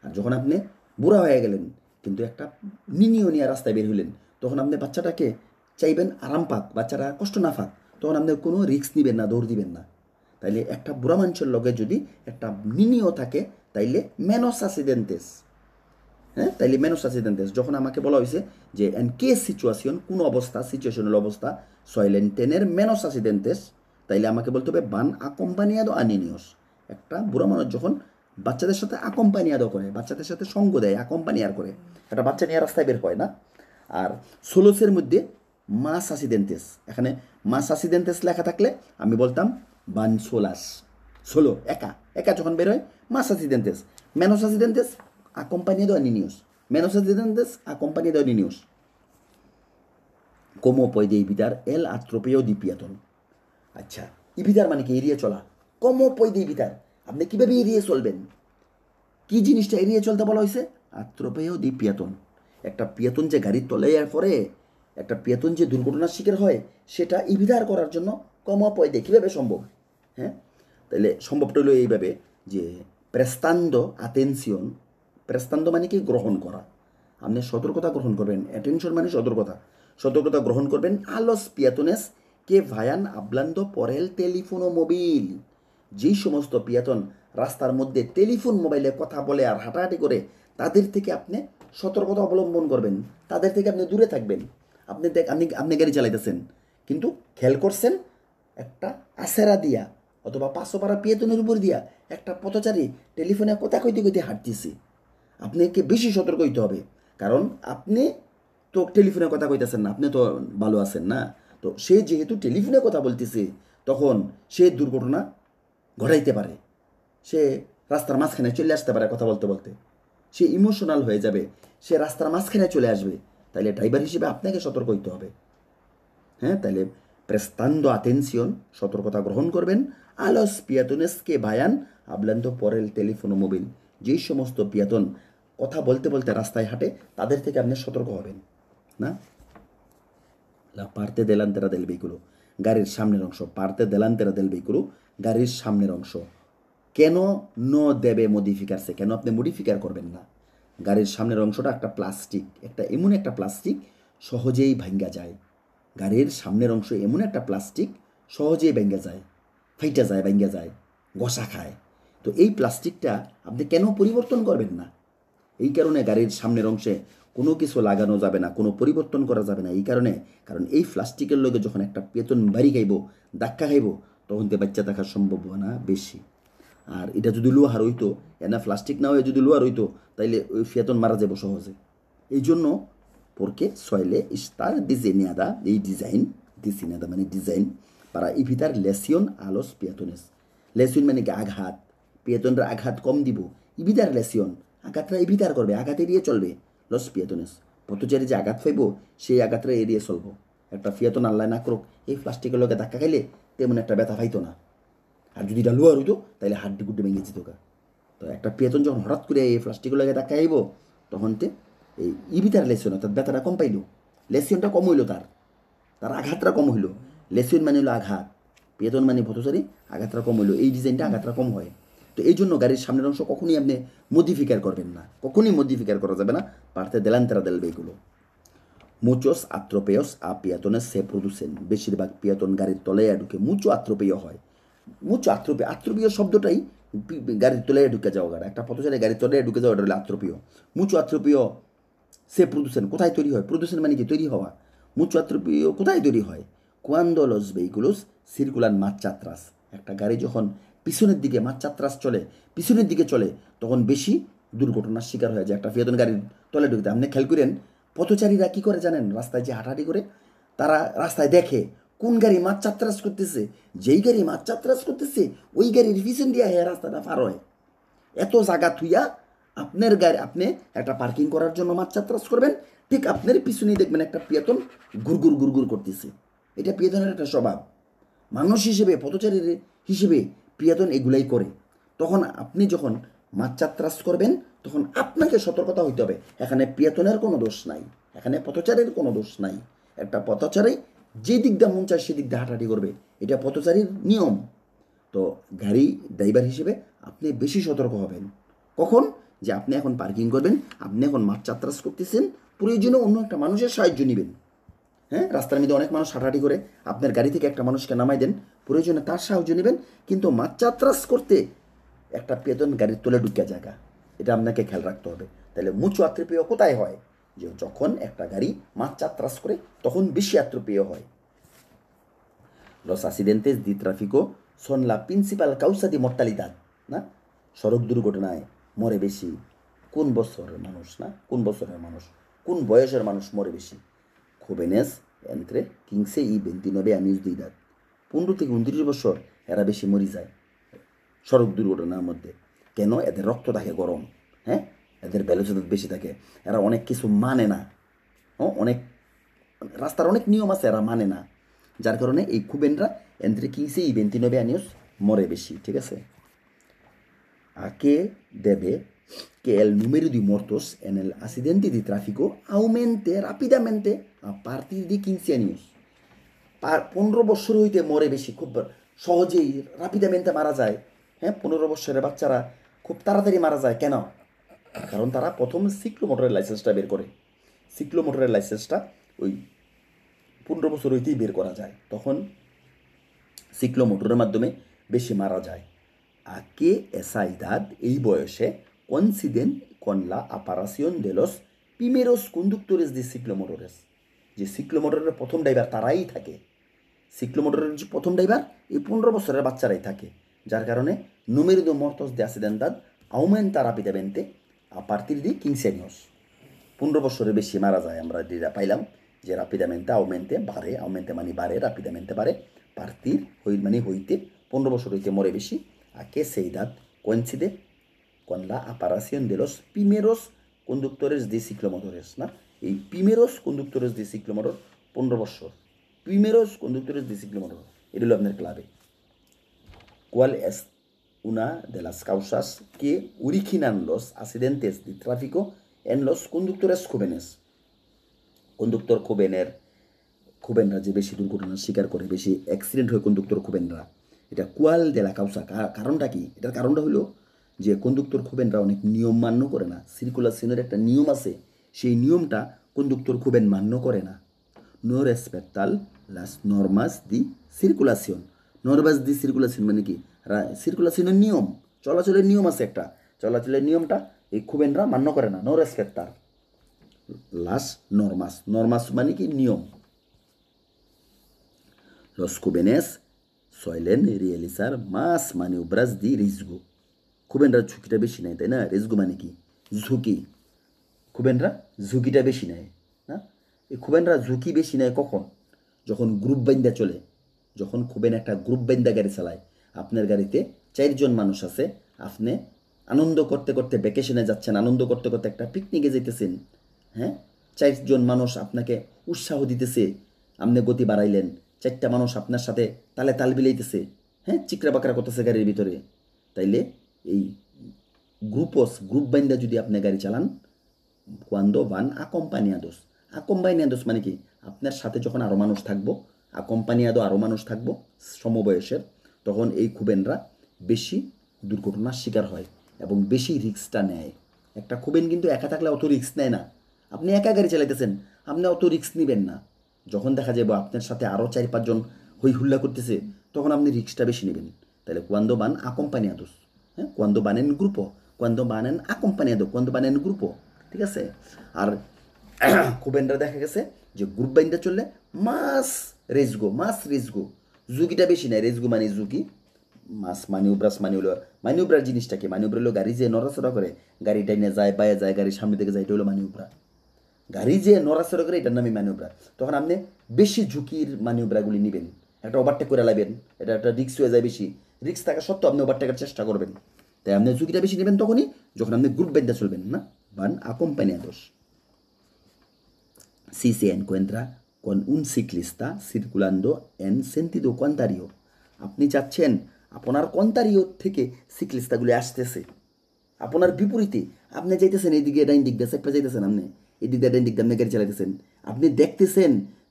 আর যখন আপনি বুড়া হয়ে গেলেন কিন্তু একটা নিনিও নিয়ে রাস্তায় বের হলেন তখন আপনি বাচ্চাটাকে চাইবেন আরাম পাক বাচ্চারা কষ্ট না পাক তখন আপনি কোনো রিস্ক নেবেন না দৌড় দিবেন না তাইলে একটা বুড়া মানুষের লগে যদি একটা নিনিও থাকে তাইলে মেনস আসিডেন্টেস হ্যাঁ তাইলে মেনস আসিডেন্টেস যখন আমাকে বলা হয়েছে যে এন কে সিচুয়েশন কোন অবস্থা সিচুয়েশনাল অবস্থা সয়েলেন টেনের মেনস আসিডেন্টেস তাইলে আমাকে বলতে হবে বান আকম্পানিয়াদো আনিনিয়স একটা বুড়ো মানুষ যখন বাচ্চাদের সাথে আকম্পানিয়াদও করে বাচ্চাদের সাথে সঙ্গ দেয় আকম্পানিয়ার করে একটা বাচ্চা নিয়ে রাস্তায় বের হয় না আর সোলোসের মধ্যে মাস আসিডেন্টেস এখানে মাস আসিডেন্টেস লেখা থাকলে আমি বলতাম বান সোলাস সোলো একা একা যখন বেরোয় más accidentes, menos accidentes acompañado de niños, menos accidentes acompañado de niños. ¿Cómo puede evitar el atropello de peatón? আচ্ছা ইভিটার মানে কি এড়িয়ে চলা কমও পয় দিয়ে ইভিটার আপনি কীভাবে এড়িয়ে চলবেন কি জিনিসটা এড়িয়ে চলতে বলা হয়েছে আত্রপেয় দি পিয়াতন একটা পিয়াতন যে গাড়ির তলে আর পরে একটা পিয়াতন যে দুর্ঘটনার শিকার হয় সেটা ইভিধার করার জন্য কম পয় দিয়ে কীভাবে সম্ভব হ্যাঁ তাহলে সম্ভবটা হলো এইভাবে যে প্রেস্তান্দ আতেনসিয়ন প্রেস্তান্দ মানে কি গ্রহণ করা আপনি সতর্কতা গ্রহণ করবেন অ্যাটেনশন মানে সতর্কতা সতর্কতা গ্রহণ করবেন আলস পিয়াতনেস কে ভায়ান আবলান্দ পরেল টেলিফোন ও মোবিল যেই সমস্ত পিয়াতন রাস্তার মধ্যে টেলিফোন মোবাইলে কথা বলে আর হাঁটাহাঁটি করে তাদের থেকে আপনি সতর্কতা অবলম্বন করবেন তাদের থেকে আপনি দূরে থাকবেন আপনি দেখ আপনি আপনি গাড়ি চালাইতেছেন কিন্তু খেয়াল করছেন একটা আশেরা দিয়া অথবা পাঁচশো পাড়া পিয়াতনের উপর দিয়া একটা পথচারী টেলিফোনে কথা কইতে কইতে হাঁটতেছে আপনাকে বেশি সতর্ক হইতে হবে কারণ আপনি তো টেলিফোনে কথা কইতেছেন না আপনি তো ভালো আছেন না তো সে যেহেতু টেলিফোনে কথা বলতেছে তখন সে দুর্ঘটনা ঘটাইতে পারে সে রাস্তার মাঝখানে চলে আসতে পারে কথা বলতে বলতে সে ইমোশনাল হয়ে যাবে সে রাস্তার মাঝখানে চলে আসবে তাইলে ড্রাইভার হিসেবে আপনাকে সতর্ক হইতে হবে হ্যাঁ তাইলে প্রেস্তান্দ আতেনশিয়ন সতর্কতা গ্রহণ করবেন আলস পিয়াতুনেসকে বায়ান হাবলান্ত পরেল টেলিফোন মোবিল যেই সমস্ত বেতন কথা বলতে বলতে রাস্তায় হাঁটে তাদের থেকে আপনি সতর্ক হবেন না লা পারতে দেলান্তেরা দেল বেগুলো গাড়ির সামনের অংশ পারতে দেলান্তেরা দেল বেগুলো গাড়ির সামনের অংশ কেন ন দেবে মডিফিকারসে কেন আপনি মডিফিকার করবেন না গাড়ির সামনের অংশটা একটা প্লাস্টিক একটা এমন একটা প্লাস্টিক সহজেই ভাঙ্গা যায় গাড়ির সামনের অংশ এমন একটা প্লাস্টিক সহজেই ভেঙ্গে যায় ফেটে যায় ভেঙ্গে যায় গসা খায় তো এই প্লাস্টিকটা আপনি কেন পরিবর্তন করবেন না এই কারণে গাড়ির সামনের অংশে কোনো কিছু লাগানো যাবে না কোনো পরিবর্তন করা যাবে না এই কারণে কারণ এই প্লাস্টিকের লোকে যখন একটা পেতন বাড়ি খাইব ধাক্কা খাইব তখন তো বাচ্চা থাকার না বেশি আর এটা যদি লোহার হইতো এনা প্লাস্টিক না হয়ে যদি লোহার হইতো তাইলে ওই ফেতন মারা যাবো সহজে এই জন্য পরকে সয়লে ইস্তার আদা এই ডিজাইন ডিসিনিয়াদা মানে ডিজাইন পারা ইভিতার লেসিয়ন a los লেসিয়ন Lesión মানে আঘাত পিয়েতনরা আঘাত কম দিব ইভিতার লেসিয়ন আঘাতরা ইভিতার করবে আঘাত এড়িয়ে চলবে লস পিয়েতনেস পথচারী যে আঘাত পাইব সেই আঘাতরা এড়িয়ে চলব একটা পিয়েতন আল্লাহ না করুক এই প্লাস্টিকের লোকে ধাক্কা খাইলে তেমন একটা ব্যথা পাইতো না আর যদি এটা লোয়ার হইতো তাহলে হাড্ডি গুড্ডি ভেঙে যেত তো একটা পেতন যখন হঠাৎ করে এই প্লাস্টিকের লোকে ধাক্কা আইব তখন তে এই ইবিতার লেসিয়ন অর্থাৎ ব্যথাটা কম পাইল লেসিয়নটা কম হইলো তার তার আঘাতটা কম হইলো লেসিয়ন মানে হলো আঘাত পেতন মানে ভতসারি আঘাতটা কম হইলো এই ডিজাইনটা আঘাতটা কম হয় তো এই জন্য গাড়ির সামনের অংশ কখনই আপনি মোদিফিকার করবেন না কখনই মোদিফিকার করা যাবে না পার্তে দেলান্তরা দেলবে এগুলো মুচোস আত্রপেয়স আপিয়াতনে সে প্রদূষণ বেশিরভাগ পিয়াতন গাড়ির তলায় ঢুকে মুচো আত্রপেয় হয় মুচো আত্রপেয় আত্রপেয় শব্দটাই গাড়ির তলায় ঢুকে যাওয়া গাড়ি একটা পথচারে গাড়ির তলায় ঢুকে যাওয়া এটা হলো আত্রপেয় মুচো আত্রপেয় সে প্রদূষণ কোথায় তৈরি হয় প্রদূষণ মানে কি তৈরি হওয়া মুচো আত্রপেয় কোথায় তৈরি হয় কোয়ান্দো লস সিরকুলার মাছ চাত্রাস একটা গাড়ি যখন পিছনের দিকে মাছচাত্রাস চলে পিছনের দিকে চলে তখন বেশি দুর্ঘটনার শিকার হয়ে যায় একটা ফেতন গাড়ির তলে ঢুকতে আপনি খেয়াল করেন পথচারীরা কী করে জানেন রাস্তায় যে হাঁটাহাঁটি করে তারা রাস্তায় দেখে কোন গাড়ি মাছ চাত্রাস করতেছে যেই গাড়ি মাছ চাত্রাস করতেছে ওই গাড়ির পিছন দিয়া হ্যাঁ রাস্তাটা পার হয় এত জায়গা থুইয়া আপনার গাড়ি আপনি একটা পার্কিং করার জন্য মাছ চাত্রাস করবেন ঠিক আপনার পিছনেই দেখবেন একটা পেতন গুরগুর গুরগুর করতেছে এটা পেতনের একটা স্বভাব মানুষ হিসেবে পথচারীর হিসেবে প্রিয়জন এগুলাই করে তখন আপনি যখন মাচ্চাত্রাস করবেন তখন আপনাকে সতর্কতা হইতে হবে এখানে প্রিয়তনের কোনো দোষ নাই এখানে পথচারের কোনো দোষ নাই একটা পথচারী যে দিক দিয়ে মন চায় সেদিক দিয়ে হাঁটাহাঁটি করবে এটা পথচারীর নিয়ম তো গাড়ি ড্রাইভার হিসেবে আপনি বেশি সতর্ক হবেন কখন যে আপনি এখন পার্কিং করবেন আপনি এখন মাছ চাত্রাস করতেছেন প্রয়োজনে অন্য একটা মানুষের সাহায্য নেবেন হ্যাঁ রাস্তার মধ্যে অনেক মানুষ হাঁটাহাঁটি করে আপনার গাড়ি থেকে একটা মানুষকে নামাই দেন প্রয়োজনে তার সাহায্য নেবেন কিন্তু মাছাত্রাস করতে একটা পেতন গাড়ির তোলে ঢুকিয়া জায়গা এটা আপনাকে খেয়াল রাখতে হবে তাহলে মুচু আত্মপ্রিয় কোথায় হয় যে যখন একটা গাড়ি চাত্রাস করে তখন বেশি আত্মপ্রিয় হয় লস accidentes দি ট্রাফিকো son প্রিন্সিপাল কাউসাদি causa না সড়ক দুর্ঘটনায় মরে বেশি কোন বছরের মানুষ না কোন বছরের মানুষ কোন বয়সের মানুষ মরে বেশি কোভেনেস এন্ত্রে কিংসে ই বেন্তিনবে আমিউজ দিদার পনেরো থেকে উনত্রিশ বছর এরা বেশি মরি যায় সড়ক দুর্ঘটনার মধ্যে কেন এদের রক্ত থাকে গরম হ্যাঁ এদের ব্যালোচেতাত বেশি থাকে এরা অনেক কিছু মানে না হ্যাঁ অনেক রাস্তার অনেক নিয়ম আছে এরা মানে না যার কারণে এই কুবেনরা এন্ত্রে কিংসে ই বেন্তিনবে আনিউস মরে বেশি ঠিক আছে আকে দেবে que el número de muertos en el accidente de tráfico aumente rápidamente a partir de 15 años. পনেরো বছর হইতে মরে বেশি খুব সহজেই র্যাপিডামেন্টে মারা যায় হ্যাঁ পনেরো বছরের বাচ্চারা খুব তাড়াতাড়ি মারা যায় কেন কারণ তারা প্রথম সিক্লো মোটরের লাইসেন্সটা বের করে সিক্লো মোটরের লাইসেন্সটা ওই পনেরো বছর হইতেই বের করা যায় তখন সিক্লো মোটরের মাধ্যমে বেশি মারা যায় আকে দাদ এই বয়সে coinciden con la aparición de los primeros conductores de ciclomotores যে সিক্লোমোটরের প্রথম ড্রাইভার তারাই থাকে সিক্লোমোটরের যে প্রথম ড্রাইভার এই পনেরো বছরের বাচ্চারাই থাকে যার কারণে numeroso mortos de accidentad aumenta rapidamente a partir de 15 años. পনেরো বছরের বেশি মারা যায় আমরা যেটা পাইলাম যে রাপিডামেন্টে আউমেন্টে বাড়ে আউমেন্টে মানে বাড়ে রাপিডামেন্টে বাড়ে পার্তির হই মানে হইতে পনেরো বছর হইতে মরে বেশি আকে সেই দাঁত কঞ্চিদে con la aparición de los primeros conductores de ciclomotores. ¿no? Y primeros conductores de ciclomotor, pongo vosotros. Primeros conductores de ciclomotor. Y lo voy clave. ¿Cuál es una de las causas que originan los accidentes de tráfico en los conductores jóvenes? Conductor joven, joven, joven, joven, accidente de conductor joven. ¿Cuál de la causa? ¿Caronda aquí? ¿Qué Julio? ¿Caronda? যে কন্ডুক্টর খুবেনরা অনেক নিয়ম মান্য করে না সিরকুলাসিনের একটা নিয়ম আছে সেই নিয়মটা কন্ডুক্টর খুবেন মান্য করে না নো রেসপেক্টাল লাস নর্মাস দি সিরকুলাসিয়ন নর্মাস দি সিরকুলাসিয়ন মানে কি সিরকুলাসিয়নের নিয়ম চলাচলের নিয়ম আছে একটা চলাচলের নিয়মটা এই খুবেনরা মান্য করে না নো রেসপেক্টার লাস নর্মাস নর্মাস মানে কি নিয়ম কুবেনেস jóvenes রিয়েলিসার মাস মানে maniobras দি riesgo খুবেনরা ঝুঁকিটা বেশি নেয় তাই না রেজগু মানে কি ঝুঁকি খুবেনরা ঝুঁকিটা বেশি নেয় না এই খুবেনরা ঝুঁকি বেশি নেয় কখন যখন গ্রুপ বাইন্দা চলে যখন খুবেন একটা গ্রুপ বাইন্দা গাড়ি চালায় আপনার গাড়িতে চারজন মানুষ আছে আপনি আনন্দ করতে করতে ভ্যাকেশনে যাচ্ছেন আনন্দ করতে করতে একটা পিকনিকে যেতেছেন হ্যাঁ চারজন মানুষ আপনাকে উৎসাহ দিতেছে আপনি গতি বাড়াইলেন চারটা মানুষ আপনার সাথে তালে তাল বিলাইতেছে হ্যাঁ চিকরা বাকরা করতেছে গাড়ির ভিতরে তাইলে এই গ্রুপস গ্রুপ বাইন্দা যদি আপনি গাড়ি চালান কোয়ান্দো ভান আকম্পানিয়াদোস আকম্পানিয়াদোস মানে কি আপনার সাথে যখন আরও মানুষ থাকবো আকম্পানিয়াদো আরও মানুষ থাকবো সমবয়সের তখন এই খুবেনরা বেশি দুর্ঘটনার শিকার হয় এবং বেশি রিক্সটা নেয় একটা খুবেন কিন্তু একা থাকলে অত রিক্স নেয় না আপনি একা গাড়ি চালাইতেছেন আপনি অত রিক্স নেবেন না যখন দেখা যাবে আপনার সাথে আরও চার পাঁচজন হই হুল্লা করতেছে তখন আপনি রিক্সটা বেশি নেবেন তাহলে কোয়ান্দো বান আকম্পানিয়াদোস ¿eh? cuando van en grupo, cuando বানেন en acompañado, cuando van en grupo, ঠিক আছে আর কুবেনরা দেখা গেছে যে গ্রুপ বাইন্ডা চললে মাস রেজগো মাস রেজগো জুগিটা বেশি নাই রেজগো মানে জুগি মাস মানিউব্রাস মানিউলো মানিউব্রার জিনিসটা কি মানিউব্রা হলো গাড়ি যে নড়াচড়া করে গাড়ি টাইনে যায় পায়ে যায় গাড়ির সামনে থেকে যায় এটা হলো মানিউব্রা গাড়ি যে নড়াচড়া করে এটার নামই মানিউব্রা তখন আপনি বেশি ঝুঁকির মানিউব্রাগুলি নেবেন একটা ওভারটেক করে লাগবেন এটা একটা রিক্স হয়ে যায় বেশি রিক্স থাকা সত্ত্বেও আপনি ওভারটেকের চেষ্টা করবেন তাই আপনি ঝুঁকিটা বেশি নেবেন তখনই যখন আপনি গ্রুপ বেঁধে চলবেন না বান আ আদর্শ সি সি এন encuentra con উন ciclista circulando এন sentido কোয়ান্তারিও আপনি যাচ্ছেন আপনার কন্তারিও থেকে সিক্লিস্তাগুলি আসতেছে আপনার বিপরীতে আপনি যাইতেছেন এদিকে ডাইন দিক দিয়ে সাইডটা যাইতেছেন আপনি এদিক দিয়ে ডাইন দিক দিয়ে আপনি গাড়ি চালাইতেছেন আপনি দেখতেছেন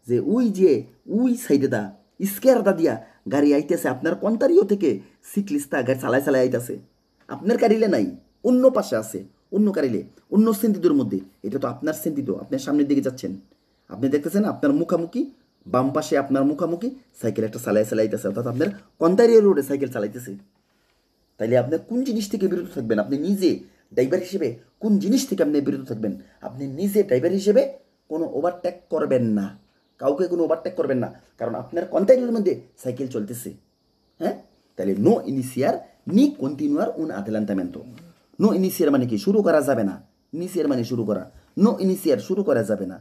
যে ওই যে ওই সাইডে দা স্কেয়ার দিয়া গাড়ি আইতেছে আপনার কন্তারিও থেকে সিকলিস্তা গাড়ি চালায় চালায় আইতেছে আপনার কারিলে নাই অন্য পাশে আছে অন্য কারিলে অন্য সেন্তিদুর মধ্যে এটা তো আপনার সিন্তিত আপনার সামনের দিকে যাচ্ছেন আপনি দেখতেছেন আপনার মুখামুখি বাম পাশে আপনার মুখামুখি সাইকেল একটা চালায় চালাইতেছে অর্থাৎ আপনার কন্তারিয়া রোডে সাইকেল চালাইতেছে তাইলে আপনার কোন জিনিস থেকে বিরত থাকবেন আপনি নিজে ড্রাইভার হিসেবে কোন জিনিস থেকে আপনি বিরত থাকবেন আপনি নিজে ড্রাইভার হিসেবে কোনো ওভারটেক করবেন না কাউকে কোনো ওভারটেক করবেন না কারণ আপনার কন্ট্যাক্টের মধ্যে সাইকেল চলতেছে হ্যাঁ তাহলে নো ইনিশিয়ার নি কন্টিনিউয়ার উন আদেলান্তামেন্তো নো ইনিশিয়ার মানে কি শুরু করা যাবে না ইনিশিয়ার মানে শুরু করা নো ইনিশিয়ার শুরু করা যাবে না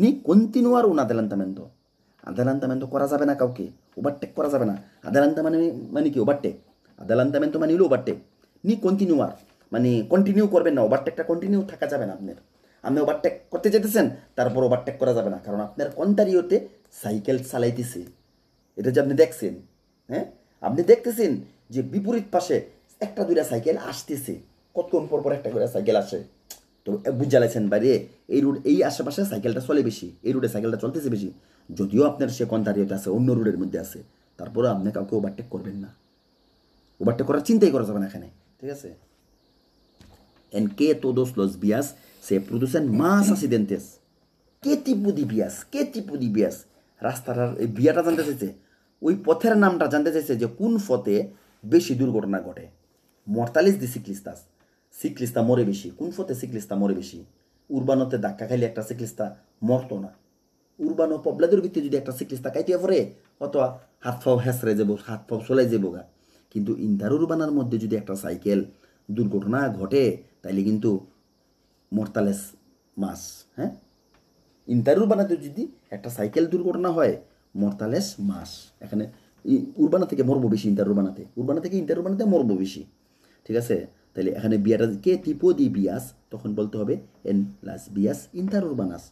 নি কন্টিনিউয়ার উন আদেলান্তামেন্তো আদালান্তামেন্তো করা যাবে না কাউকে ওভারটেক করা যাবে না আদালান্তা মানে মানে কি ওভারটেক আদালান্তামেন্তো মানে হলো ওভারটেক নি কন্টিনিউয়ার মানে কন্টিনিউ করবেন না ওভারটেকটা কন্টিনিউ থাকা যাবে না আপনার আপনি ওভারটেক করতে যেতেছেন তারপর ওভারটেক করা যাবে না কারণ আপনার কন্টারিওতে সাইকেল চালাইতেছে এটা যে আপনি দেখছেন হ্যাঁ আপনি দেখতেছেন যে বিপরীত পাশে একটা দুইটা সাইকেল আসতেছে কতক্ষণ পর পর একটা দুইটা সাইকেল আসে তো বুঝালাইছেন বাইরে এই রুট এই আশেপাশে সাইকেলটা চলে বেশি এই রুটে সাইকেলটা চলতেছে বেশি যদিও আপনার সে কন্টারিওতে আছে অন্য রুটের মধ্যে আছে তারপরে আপনি কাউকে ওভারটেক করবেন না ওভারটেক করার চিন্তাই করা যাবে না এখানে ঠিক আছে কে তো todos লস বিয়াস Se producen más accidentes. ¿Qué tipo de vías? ¿Qué tipo de vías? রাস্তাটার এই বিয়াটা জানতে চাইছে ওই পথের নামটা জানতে চাইছে যে কোন পথে বেশি দুর্ঘটনা ঘটে মর্তালিস দি সিক্লিস্তাস সিক্লিস্তা মরে বেশি কোন পথে সিক্লিস্তা মরে বেশি উর্বানতে ধাক্কা খাইলে একটা সিক্লিস্তা মরতো না উর্বানো পবলাদের ভিত্তি যদি একটা সিক্লিস্তা কাইতে পরে অথবা হাত ফাও হেসরে যাবো হাত ফাও চলাই যাবো গা কিন্তু ইন্টার উর্বানার মধ্যে যদি একটা সাইকেল দুর্ঘটনা ঘটে তাইলে কিন্তু মোরতালেস মাস হ্যাঁ ইন্টার বানাতে যদি একটা সাইকেল দুর্ঘটনা হয় মর্তালেস মাস এখানে উরবানা থেকে মরবো বেশি ইন্টার বানাতে উরবানা থেকে ইন্টার বানাতে মরবো বেশি ঠিক আছে তাহলে এখানে বিয়াটা কে তিপো দি বিয়াস তখন বলতে হবে এন প্লাস বিয়াস ইন্টার বানাস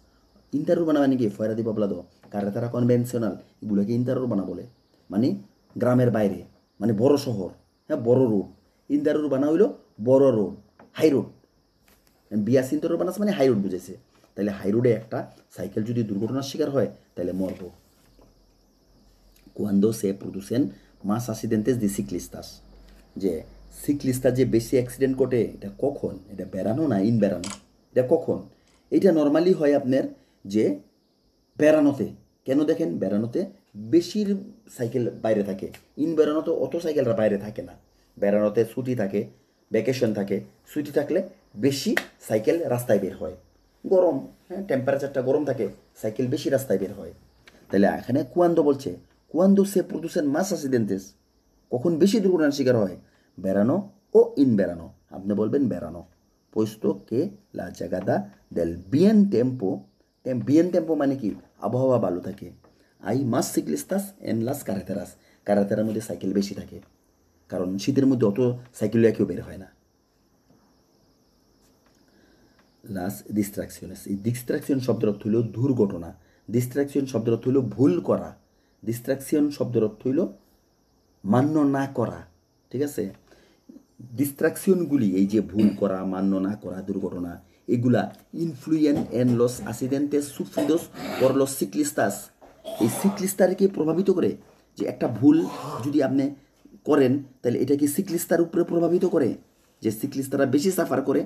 ইন্টার বানা মানে কি ফয়রাদি দো কারা তারা কনভেনশনাল এগুলোকে ইন্টার বানা বলে মানে গ্রামের বাইরে মানে বড় শহর হ্যাঁ বড় রোড ইন্টার বানা হইল বড় রোড হাই রোড বিয়াসিন রোবানাস মানে হাইরোড বুঝেছে তাহলে হাইরোডে একটা সাইকেল যদি দুর্ঘটনার শিকার হয় তাহলে মরব কুয়ান্দো সে প্রদূষণ মাস আসিডেন্টেস দি সিক্লিস্তাস যে সিক্লিস্তা যে বেশি অ্যাক্সিডেন্ট ঘটে এটা কখন এটা বেড়ানো না ইন বেড়ানো এটা কখন এটা নর্মালি হয় আপনার যে বেড়ানোতে কেন দেখেন বেড়ানোতে বেশির সাইকেল বাইরে থাকে ইন বেড়ানোতে অত সাইকেলরা বাইরে থাকে না বেড়ানোতে ছুটি থাকে ভ্যাকেশন থাকে ছুটি থাকলে বেশি সাইকেল রাস্তায় বের হয় গরম হ্যাঁ টেম্পারেচারটা গরম থাকে সাইকেল বেশি রাস্তায় বের হয় তাহলে এখানে কুয়ান্দো বলছে কুয়ান্দো সে প্রদূষণ মাস আসিডেন্টেস কখন বেশি দুর্ঘটনার শিকার হয় বেড়ানো ও ইন বেড়ানো আপনি বলবেন বেড়ানো পোস্তো কে লা জাগাদা দেল বিয়েন টেম্পো বিএন টেম্পো মানে কি আবহাওয়া ভালো থাকে আই মাস সিকলিস্তাস এন লাস কারাতেরাস কারাতেরার মধ্যে সাইকেল বেশি থাকে কারণ শীতের মধ্যে অত সাইকেল কেউ বের হয় না প্লাস ডিস্ট্রাকশনস এই ডিস্ট্রাকশন শব্দের অর্থ হইল দুর্ঘটনা ডিস্ট্রাকশন শব্দের অর্থ হইল ভুল করা ডিস্ট্রাকশন শব্দের অর্থ হইল মান্য না করা ঠিক আছে ডিস্ট্রাকশনগুলি এই যে ভুল করা মান্য না করা দুর্ঘটনা এগুলা ইনফ্লুয়েন্স অ্যান্ড লস অ্যাসিডেন্টে সুফিদোস পরলস সিক্লিস্তাস এই সিক্লিস্টারকে প্রভাবিত করে যে একটা ভুল যদি আপনি করেন তাহলে এটা কি সিক্লিস্তার উপরে প্রভাবিত করে যে সিক্লিস্তারা বেশি সাফার করে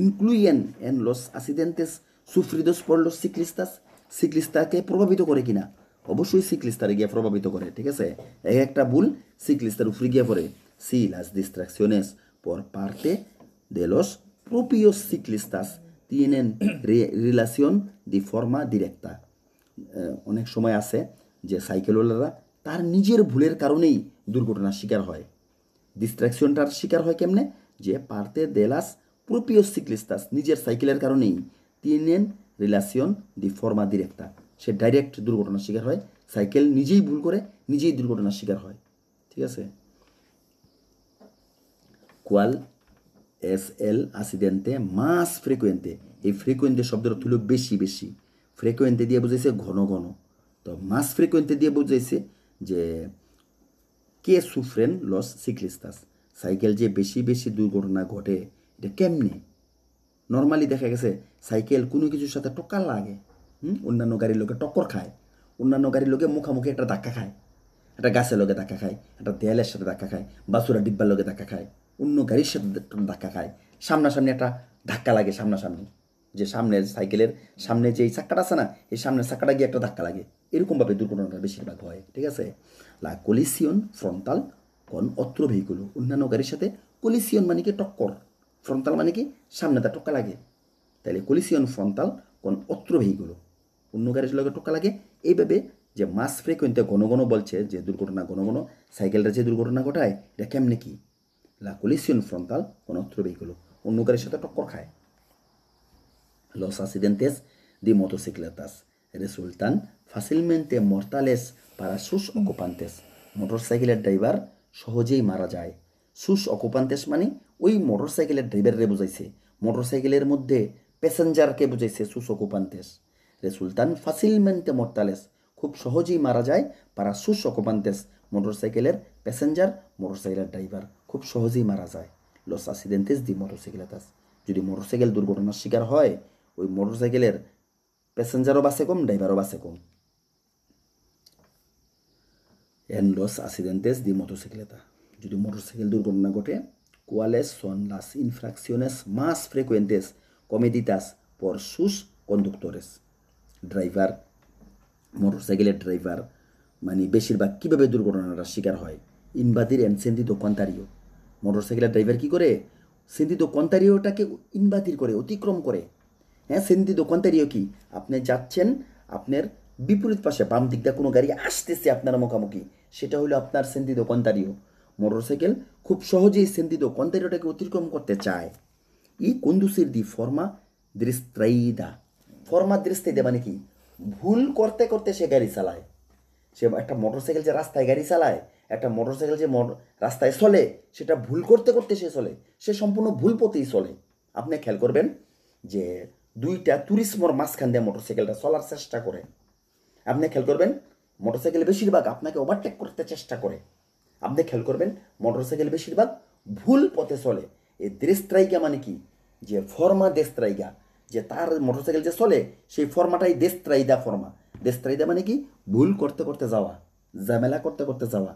ইনক্লুইয়েন এন লস আসিডেন্টেস সুফ্রিদস পর লস সিক্লিস্তাস সিক্লিস্তাকে প্রভাবিত করে কিনা অবশ্যই সিক্লিস্তারে গিয়ে প্রভাবিত করে ঠিক আছে এক একটা ভুল সিক্লিস্তার উফরে গিয়ে পড়ে সি লাস ডিস্ট্রাকশনেস পর পার্টে দে লস প্রোপিও ciclistas tienen re দি de forma directa অনেক সময় আছে যে সাইকেলওয়ালারা তার নিজের ভুলের কারণেই দুর্ঘটনার শিকার হয় ডিস্ট্রাকশনটার শিকার হয় কেমনে যে পার্তে দেলাস প্রোপিও সিক্লিস্তাস নিজের সাইকেলের কারণেই তিনেন রিলাসিয়ন দি ফর্মা ডিরেক্টা সে ডাইরেক্ট দুর্ঘটনার শিকার হয় সাইকেল নিজেই ভুল করে নিজেই দুর্ঘটনার শিকার হয় ঠিক আছে কোয়াল এস এল আসিডেন্টে মাস ফ্রিকুয়েন্টে এই ফ্রিকুয়েন্টে শব্দের অর্থ বেশি বেশি ফ্রিকুয়েন্টে দিয়ে বুঝাইছে ঘন ঘন তো মাস ফ্রিকুয়েন্টে দিয়ে বুঝাইছে যে কে সুফ্রেন লস সিক্লিস্তাস সাইকেল যে বেশি বেশি দুর্ঘটনা ঘটে যে কেমনি নর্মালি দেখা গেছে সাইকেল কোনো কিছুর সাথে টক্কা লাগে হুম অন্যান্য গাড়ির লোকে টক্কর খায় অন্যান্য গাড়ির লোকে মুখামুখি একটা ধাক্কা খায় একটা গাছের লোকে ধাক্কা খায় একটা দেয়ালের সাথে ধাক্কা খায় বাসুরা ডিব্বার লোকে ধাক্কা খায় অন্য গাড়ির সাথে ধাক্কা খায় সামনাসামনি একটা ধাক্কা লাগে সামনাসামনি যে সামনের সাইকেলের সামনে যে চাক্কাটা আছে না এই সামনের চাক্কাটা গিয়ে একটা ধাক্কা লাগে এরকমভাবে দুর্ঘটনাটা বেশিরভাগ হয় ঠিক আছে লা কলিসিয়ন ফ্রন্টাল কন অত্র ভেহিকুল অন্যান্য গাড়ির সাথে কলিসিয়ন মানে কি টক্কর ফ্রন্টাল মানে কি সামনে তার টোকা লাগে তাহলে কলিসিয়ন ফ্রন্টাল কোন অত্র অন্য গাড়ির লগে টোকা লাগে এইভাবে যে মাস ফ্রিকুয়েন্টে ঘন ঘন বলছে যে দুর্ঘটনা ঘন ঘন সাইকেলটা যে দুর্ঘটনা ঘটায় এটা কেমনে কি লা কলিসিয়ন ফ্রন্টাল কোন অত্রবাহী ভেহিগুলো অন্য গাড়ির সাথে টক্কর খায় los accidentes de motocicletas resultan ফাসিলমেন্টে মর্তালেস পারা সুস অকুপান্তেস মোটরসাইকেলের ড্রাইভার সহজেই মারা যায় সুস অকুপান্তেস মানে ওই মোটর সাইকেলের ড্রাইভাররে বুঝাইছে মোটর সাইকেলের মধ্যে প্যাসেঞ্জারকে বুঝাইছে সুলতান ফাসিল ফাসিলমেন্টে মর্তালেস খুব সহজেই মারা যায় পারা সুসকুপান্তেস মোটর সাইকেলের প্যাসেঞ্জার মোটর সাইকেলের ড্রাইভার খুব সহজেই মারা যায় লস অ্যাক্সিডেন্টেস দি মোটর সাইকেলেতাস যদি মোটর সাইকেল দুর্ঘটনার শিকার হয় ওই মোটর সাইকেলের প্যাসেঞ্জারও বাসে কম ড্রাইভারও বাসে কম এন লস অ্যাক্সিডেন্টেস দি এটা যদি মোটরসাইকেল দুর্ঘটনা ঘটে cuáles son las infracciones más frecuentes cometidas por sus conductores driver মোটরসাইকেলের ড্রাইভার মানে বেশিরভাগ কীভাবে দুর্ঘটনার শিকার হয় ইনবাদির অ্যান্ড সেন্দিত কন্তারিও মোটরসাইকেলের ড্রাইভার কী করে সেন্দিত কন্তারিওটাকে ইনবাদির করে অতিক্রম করে হ্যাঁ সেন্দিত কন্তারিও কি আপনি যাচ্ছেন আপনার বিপরীত পাশে বাম দিকটা কোনো গাড়ি আসতেছে আপনার মুখামুখি সেটা হলো আপনার সেন্দিত কন্তারিও মোটরসাইকেল খুব সহজেই সেন্দিত কন্তেরটাকে অতিক্রম করতে চায় ই কুন্দুসির দি ফর্মা দৃস্ত্রাইদা ফর্মা দৃস্তাইদা মানে কি ভুল করতে করতে সে গাড়ি চালায় সে একটা মোটরসাইকেল যে রাস্তায় গাড়ি চালায় একটা মোটরসাইকেল যে রাস্তায় চলে সেটা ভুল করতে করতে সে চলে সে সম্পূর্ণ ভুল পথেই চলে আপনি খেয়াল করবেন যে দুইটা তুরিসমর মাঝখান দিয়ে মোটরসাইকেলটা চলার চেষ্টা করে আপনি খেয়াল করবেন মোটরসাইকেল বেশিরভাগ আপনাকে ওভারটেক করতে চেষ্টা করে আপনি খেয়াল করবেন মোটরসাইকেল বেশিরভাগ ভুল পথে চলে এই দেশত্রাইকা মানে কি যে ফর্মা দেশত্রাইকা যে তার মোটরসাইকেল যে চলে সেই ফর্মাটাই দেশত্রাইদা ফর্মা দেশত্রাইদা মানে কি ভুল করতে করতে যাওয়া ঝামেলা করতে করতে যাওয়া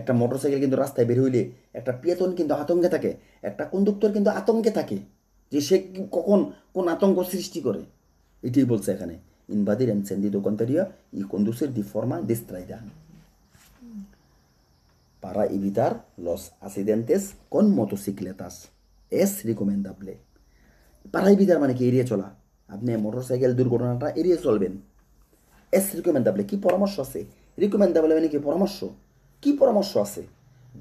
একটা মোটরসাইকেল কিন্তু রাস্তায় বের হইলে একটা পেতন কিন্তু আতঙ্কে থাকে একটা কন্ডাক্টর কিন্তু আতঙ্কে থাকে যে সে কখন কোন আতঙ্ক সৃষ্টি করে এটাই বলছে এখানে ইনভাদির এন্ড সেন্দি দোকানদারিয়া ই কন্ডুসের দি ফর্মা দেশত্রাইদা para evitar los accidentes con motocicletas. Es recomendable. Para evitar মানে কি এড়িয়ে চলা আপনি মোটরসাইকেল দুর্ঘটনাটা এড়িয়ে চলবেন এস রিকমেন্ডাবলে কি পরামর্শ আছে রিকমেন্ডাবলে মানে কি পরামর্শ কি পরামর্শ আছে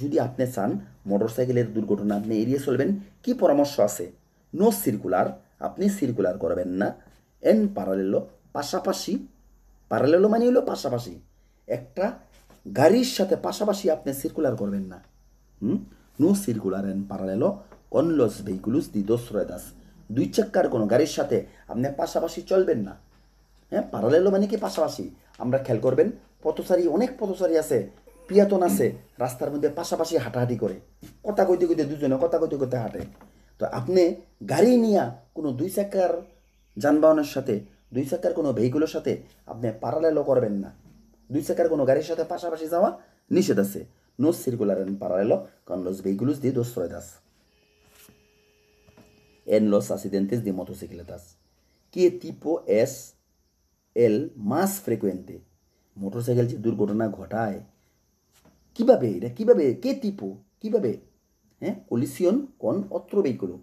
যদি আপনি চান মোটরসাইকেলের দুর্ঘটনা আপনি এড়িয়ে চলবেন কি পরামর্শ আছে নো সার্কুলার আপনি সার্কুলার করবেন না এন প্যারালেলো পাশাপাশি প্যারালেলো মানে হলো পাশাপাশি একটা গাড়ির সাথে পাশাপাশি আপনি সার্কুলার করবেন না হুম নো সার্কুলার এন প্যারালেলো অনলস ভেহিকুলস দি দোসরয় দাস দুই চাক্কার কোনো গাড়ির সাথে আপনি পাশাপাশি চলবেন না হ্যাঁ প্যারালেলো মানে কি পাশাপাশি আমরা খেয়াল করবেন পথচারী অনেক পথচারী আছে পিয়াতন আছে রাস্তার মধ্যে পাশাপাশি হাঁটাহাঁটি করে কথা কইতে কইতে দুজনে কথা কইতে কইতে হাঁটে তো আপনি গাড়ি নিয়ে কোনো দুই চাকার যানবাহনের সাথে দুই চাকার কোনো ভেহিকুলের সাথে আপনি প্যারালেলো করবেন না দুই চাকার কোনো গাড়ির সাথে পাশাপাশি যাওয়া নিষেধ আছে নো সার্কুলার এন্ড প্যারালেল কন লস ভেহিকুলস দি দোস দাস এন লস accidentes দি মোটরসাইকেলেটাস কে টিপো এস এল মাস ফ্রিকুয়েন্টে মোটরসাইকেল যে দুর্ঘটনা ঘটায় কিভাবে এটা কিভাবে কে টিপো কিভাবে হ্যাঁ কলিসিয়ন কোন অত্র বেকুলো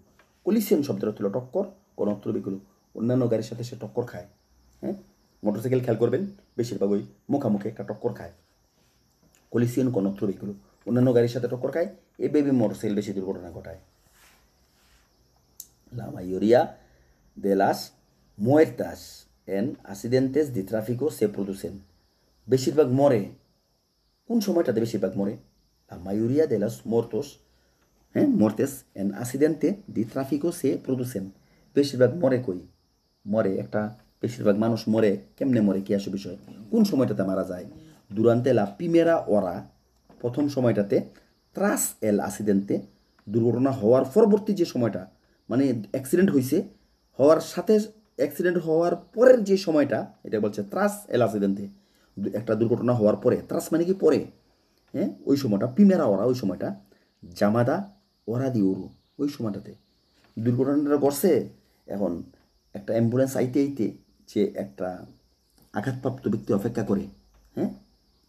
কলিসিয়ন শব্দটা হচ্ছিল টক্কর কোন অত্র বেকুলো অন্যান্য গাড়ির সাথে সে টক্কর খায় হ্যাঁ মোটরসাইকেল খেয়াল করবেন বেশিরভাগ ওই মুখামুখি একটা টক্কর খায় কলিসিয়ান কনত্তর এগুলো অন্যান্য গাড়ির সাথে টক্কর খায় এ বেবি মোটরসাইকেল বেশি দুর্ঘটনা ঘটায় La mayoría de las এন en দি ট্রাফিকও সে প্রদূষণ বেশিরভাগ মরে কোন সময়টাতে বেশিরভাগ মরে La দেলাস de হ্যাঁ মোরতেস এন আসিডেন্টে দি ট্রাফিকও সে প্রদূষণ বেশিরভাগ মরে কই মরে একটা বেশিরভাগ মানুষ মরে কেমনে মরে কি আসে বিষয় কোন সময়টাতে মারা যায় দুরান্তে লা পিমেরা ওরা প্রথম সময়টাতে ত্রাস এল আসিডেন্টে দুর্ঘটনা হওয়ার পরবর্তী যে সময়টা মানে অ্যাক্সিডেন্ট হয়েছে হওয়ার সাথে অ্যাক্সিডেন্ট হওয়ার পরের যে সময়টা এটা বলছে ত্রাস এল আসিডেন্টে একটা দুর্ঘটনা হওয়ার পরে ত্রাস মানে কি পরে হ্যাঁ ওই সময়টা পিমেরা ওরা ওই সময়টা জামাদা ওরা দি ওরু ওই সময়টাতে দুর্ঘটনাটা ঘটছে এখন একটা অ্যাম্বুলেন্স আইতে আইতে যে একটা আঘাতপ্রাপ্ত ব্যক্তি অপেক্ষা করে হ্যাঁ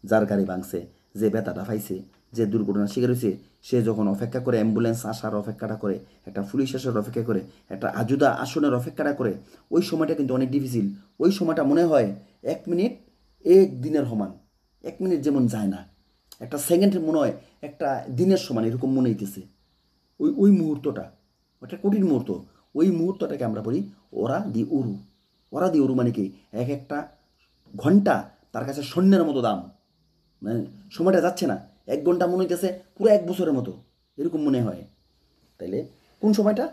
যার গাড়ি ভাঙছে যে ব্যথাটা পাইছে যে দুর্ঘটনার শিকার হয়েছে সে যখন অপেক্ষা করে অ্যাম্বুলেন্স আসার অপেক্ষাটা করে একটা পুলিশ আসার অপেক্ষা করে একটা আজুদা আসনের অপেক্ষাটা করে ওই সময়টা কিন্তু অনেক ডিফিসিল ওই সময়টা মনে হয় এক মিনিট এক দিনের সমান এক মিনিট যেমন যায় না একটা সেকেন্ডের মনে হয় একটা দিনের সমান এরকম মনে হইতেছে ওই ওই মুহূর্তটা ওটা কঠিন মুহূর্ত ওই মুহূর্তটাকে আমরা বলি ওরা দি উরু ওরা দিয়ে রুমানিকে এক একটা ঘন্টা তার কাছে সৈন্যের মতো দাম মানে সময়টা যাচ্ছে না এক ঘন্টা মনে হইতেছে পুরো এক বছরের মতো এরকম মনে হয় তাইলে কোন সময়টা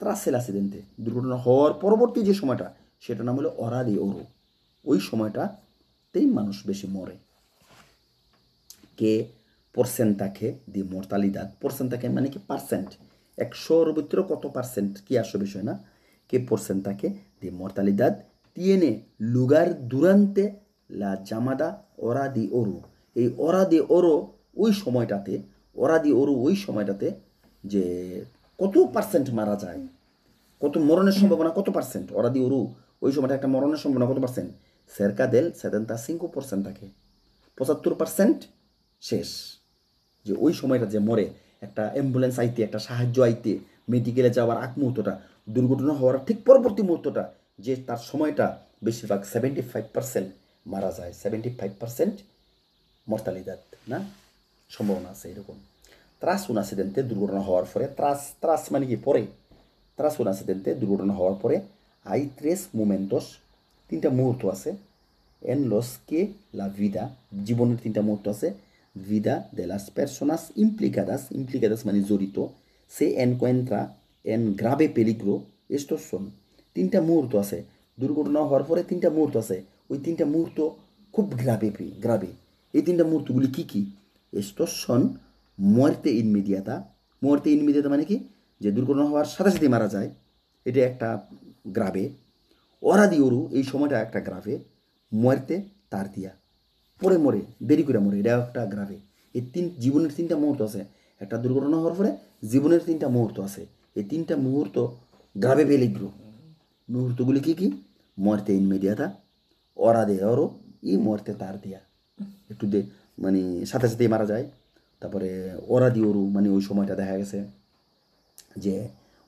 ত্রাসেল অ্যাক্সিডেন্টে দুর্ঘটনা হওয়ার পরবর্তী যে সময়টা সেটা নাম হলো অরাদি ওরো ওই সময়টাতেই মানুষ বেশি মরে কে পর্সেন্টাকে দি মর্তালিদাদ পর্সেন্টাকে মানে কি পার্সেন্ট একশোর ভিতরে কত পার্সেন্ট কি আসবে বিষয় না কে পর্সেন্টাকে de mortalidad tiene lugar durante la llamada hora de oro এই ওরা দি ওরো ওই সময়টাতে ওরা দি ওরো ওই সময়টাতে যে কত পার্সেন্ট মারা যায় কত মরণের সম্ভাবনা কত পার্সেন্ট ওরা দি ওরু ওই সময়টা একটা মরণের সম্ভাবনা কত পার্সেন্ট সেরকা দেল সেদেন্তা সিঙ্কু পার্সেন্ট থাকে পঁচাত্তর পার্সেন্ট শেষ যে ওই সময়টা যে মরে একটা অ্যাম্বুলেন্স আইতে একটা সাহায্য আইতে মেডিকেলে যাওয়ার আগ মুহূর্তটা দুর্ঘটনা হওয়ার ঠিক পরবর্তী মুহূর্তটা যে তার সময়টা বেশিরভাগ সেভেন্টি ফাইভ পার্সেন্ট মারা যায় সেভেন্টি ফাইভ পার্সেন্ট মর্তালিদাত না সম্ভাবনা আছে এরকম ত্রাস উন অ্যাক্সিডেন্টে দুর্ঘটনা হওয়ার পরে ত্রাস ত্রাস মানে কি পরে ত্রাস উন অ্যাক্সিডেন্টে দুর্ঘটনা হওয়ার পরে আই ত্রেস মোমেন্টস তিনটা মুহূর্ত আছে এন লস কে লা ভিদা জীবনের তিনটা মুহূর্ত আছে ভিদা de las personas ইমপ্লিকাদাস মানে জড়িত, এন encuentra এন গ্রাবে পেলিগ্রো এস্টোসন তিনটা মুহূর্ত আছে দুর্ঘটনা হওয়ার পরে তিনটা মুহূর্ত আছে ওই তিনটা মুহূর্ত খুব গ্রাবে গ্রাবে এই তিনটা মুহূর্তগুলি কী কী এস্টোসন মরতে ইনমিডিয়াতা মরতে ইনমিডিয়াতা মানে কি যে দুর্ঘটনা হওয়ার সাথে সাথে মারা যায় এটা একটা গ্রাবে অরাদি ওরু এই সময়টা একটা গ্রাফে মরতে তার দিয়া পরে মরে দেরি করে মরে এটা একটা গ্রাফে এই তিন জীবনের তিনটা মুহূর্ত আছে একটা দুর্ঘটনা হওয়ার পরে জীবনের তিনটা মুহূর্ত আছে এই তিনটা মুহূর্ত গ্রাবে বেলিগ্র মুহূর্তগুলি কী কী মর্তে ইনমিডিয়াতা অরা দেয় অরো ই মর্তে তার দেয়া একটু দে মানে সাথে সাথেই মারা যায় তারপরে ওরা দিয়ে ওরু মানে ওই সময়টা দেখা গেছে যে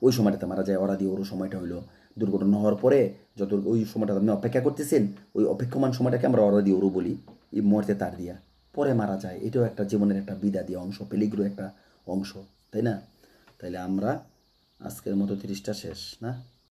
ওই সময়টাতে মারা যায় ওরা দিয়ে ওরু সময়টা হলো দুর্ঘটনা হওয়ার পরে যত ওই সময়টা আপনি অপেক্ষা করতেছেন ওই অপেক্ষমান সময়টাকে আমরা অরা দিয়ে ওরু বলি এই মরতে তার দিয়া পরে মারা যায় এটাও একটা জীবনের একটা বিদা দিয়া অংশ পেলিগ্রো একটা অংশ তাই না তাইলে আমরা আজকের মতো তিরিশটা শেষ না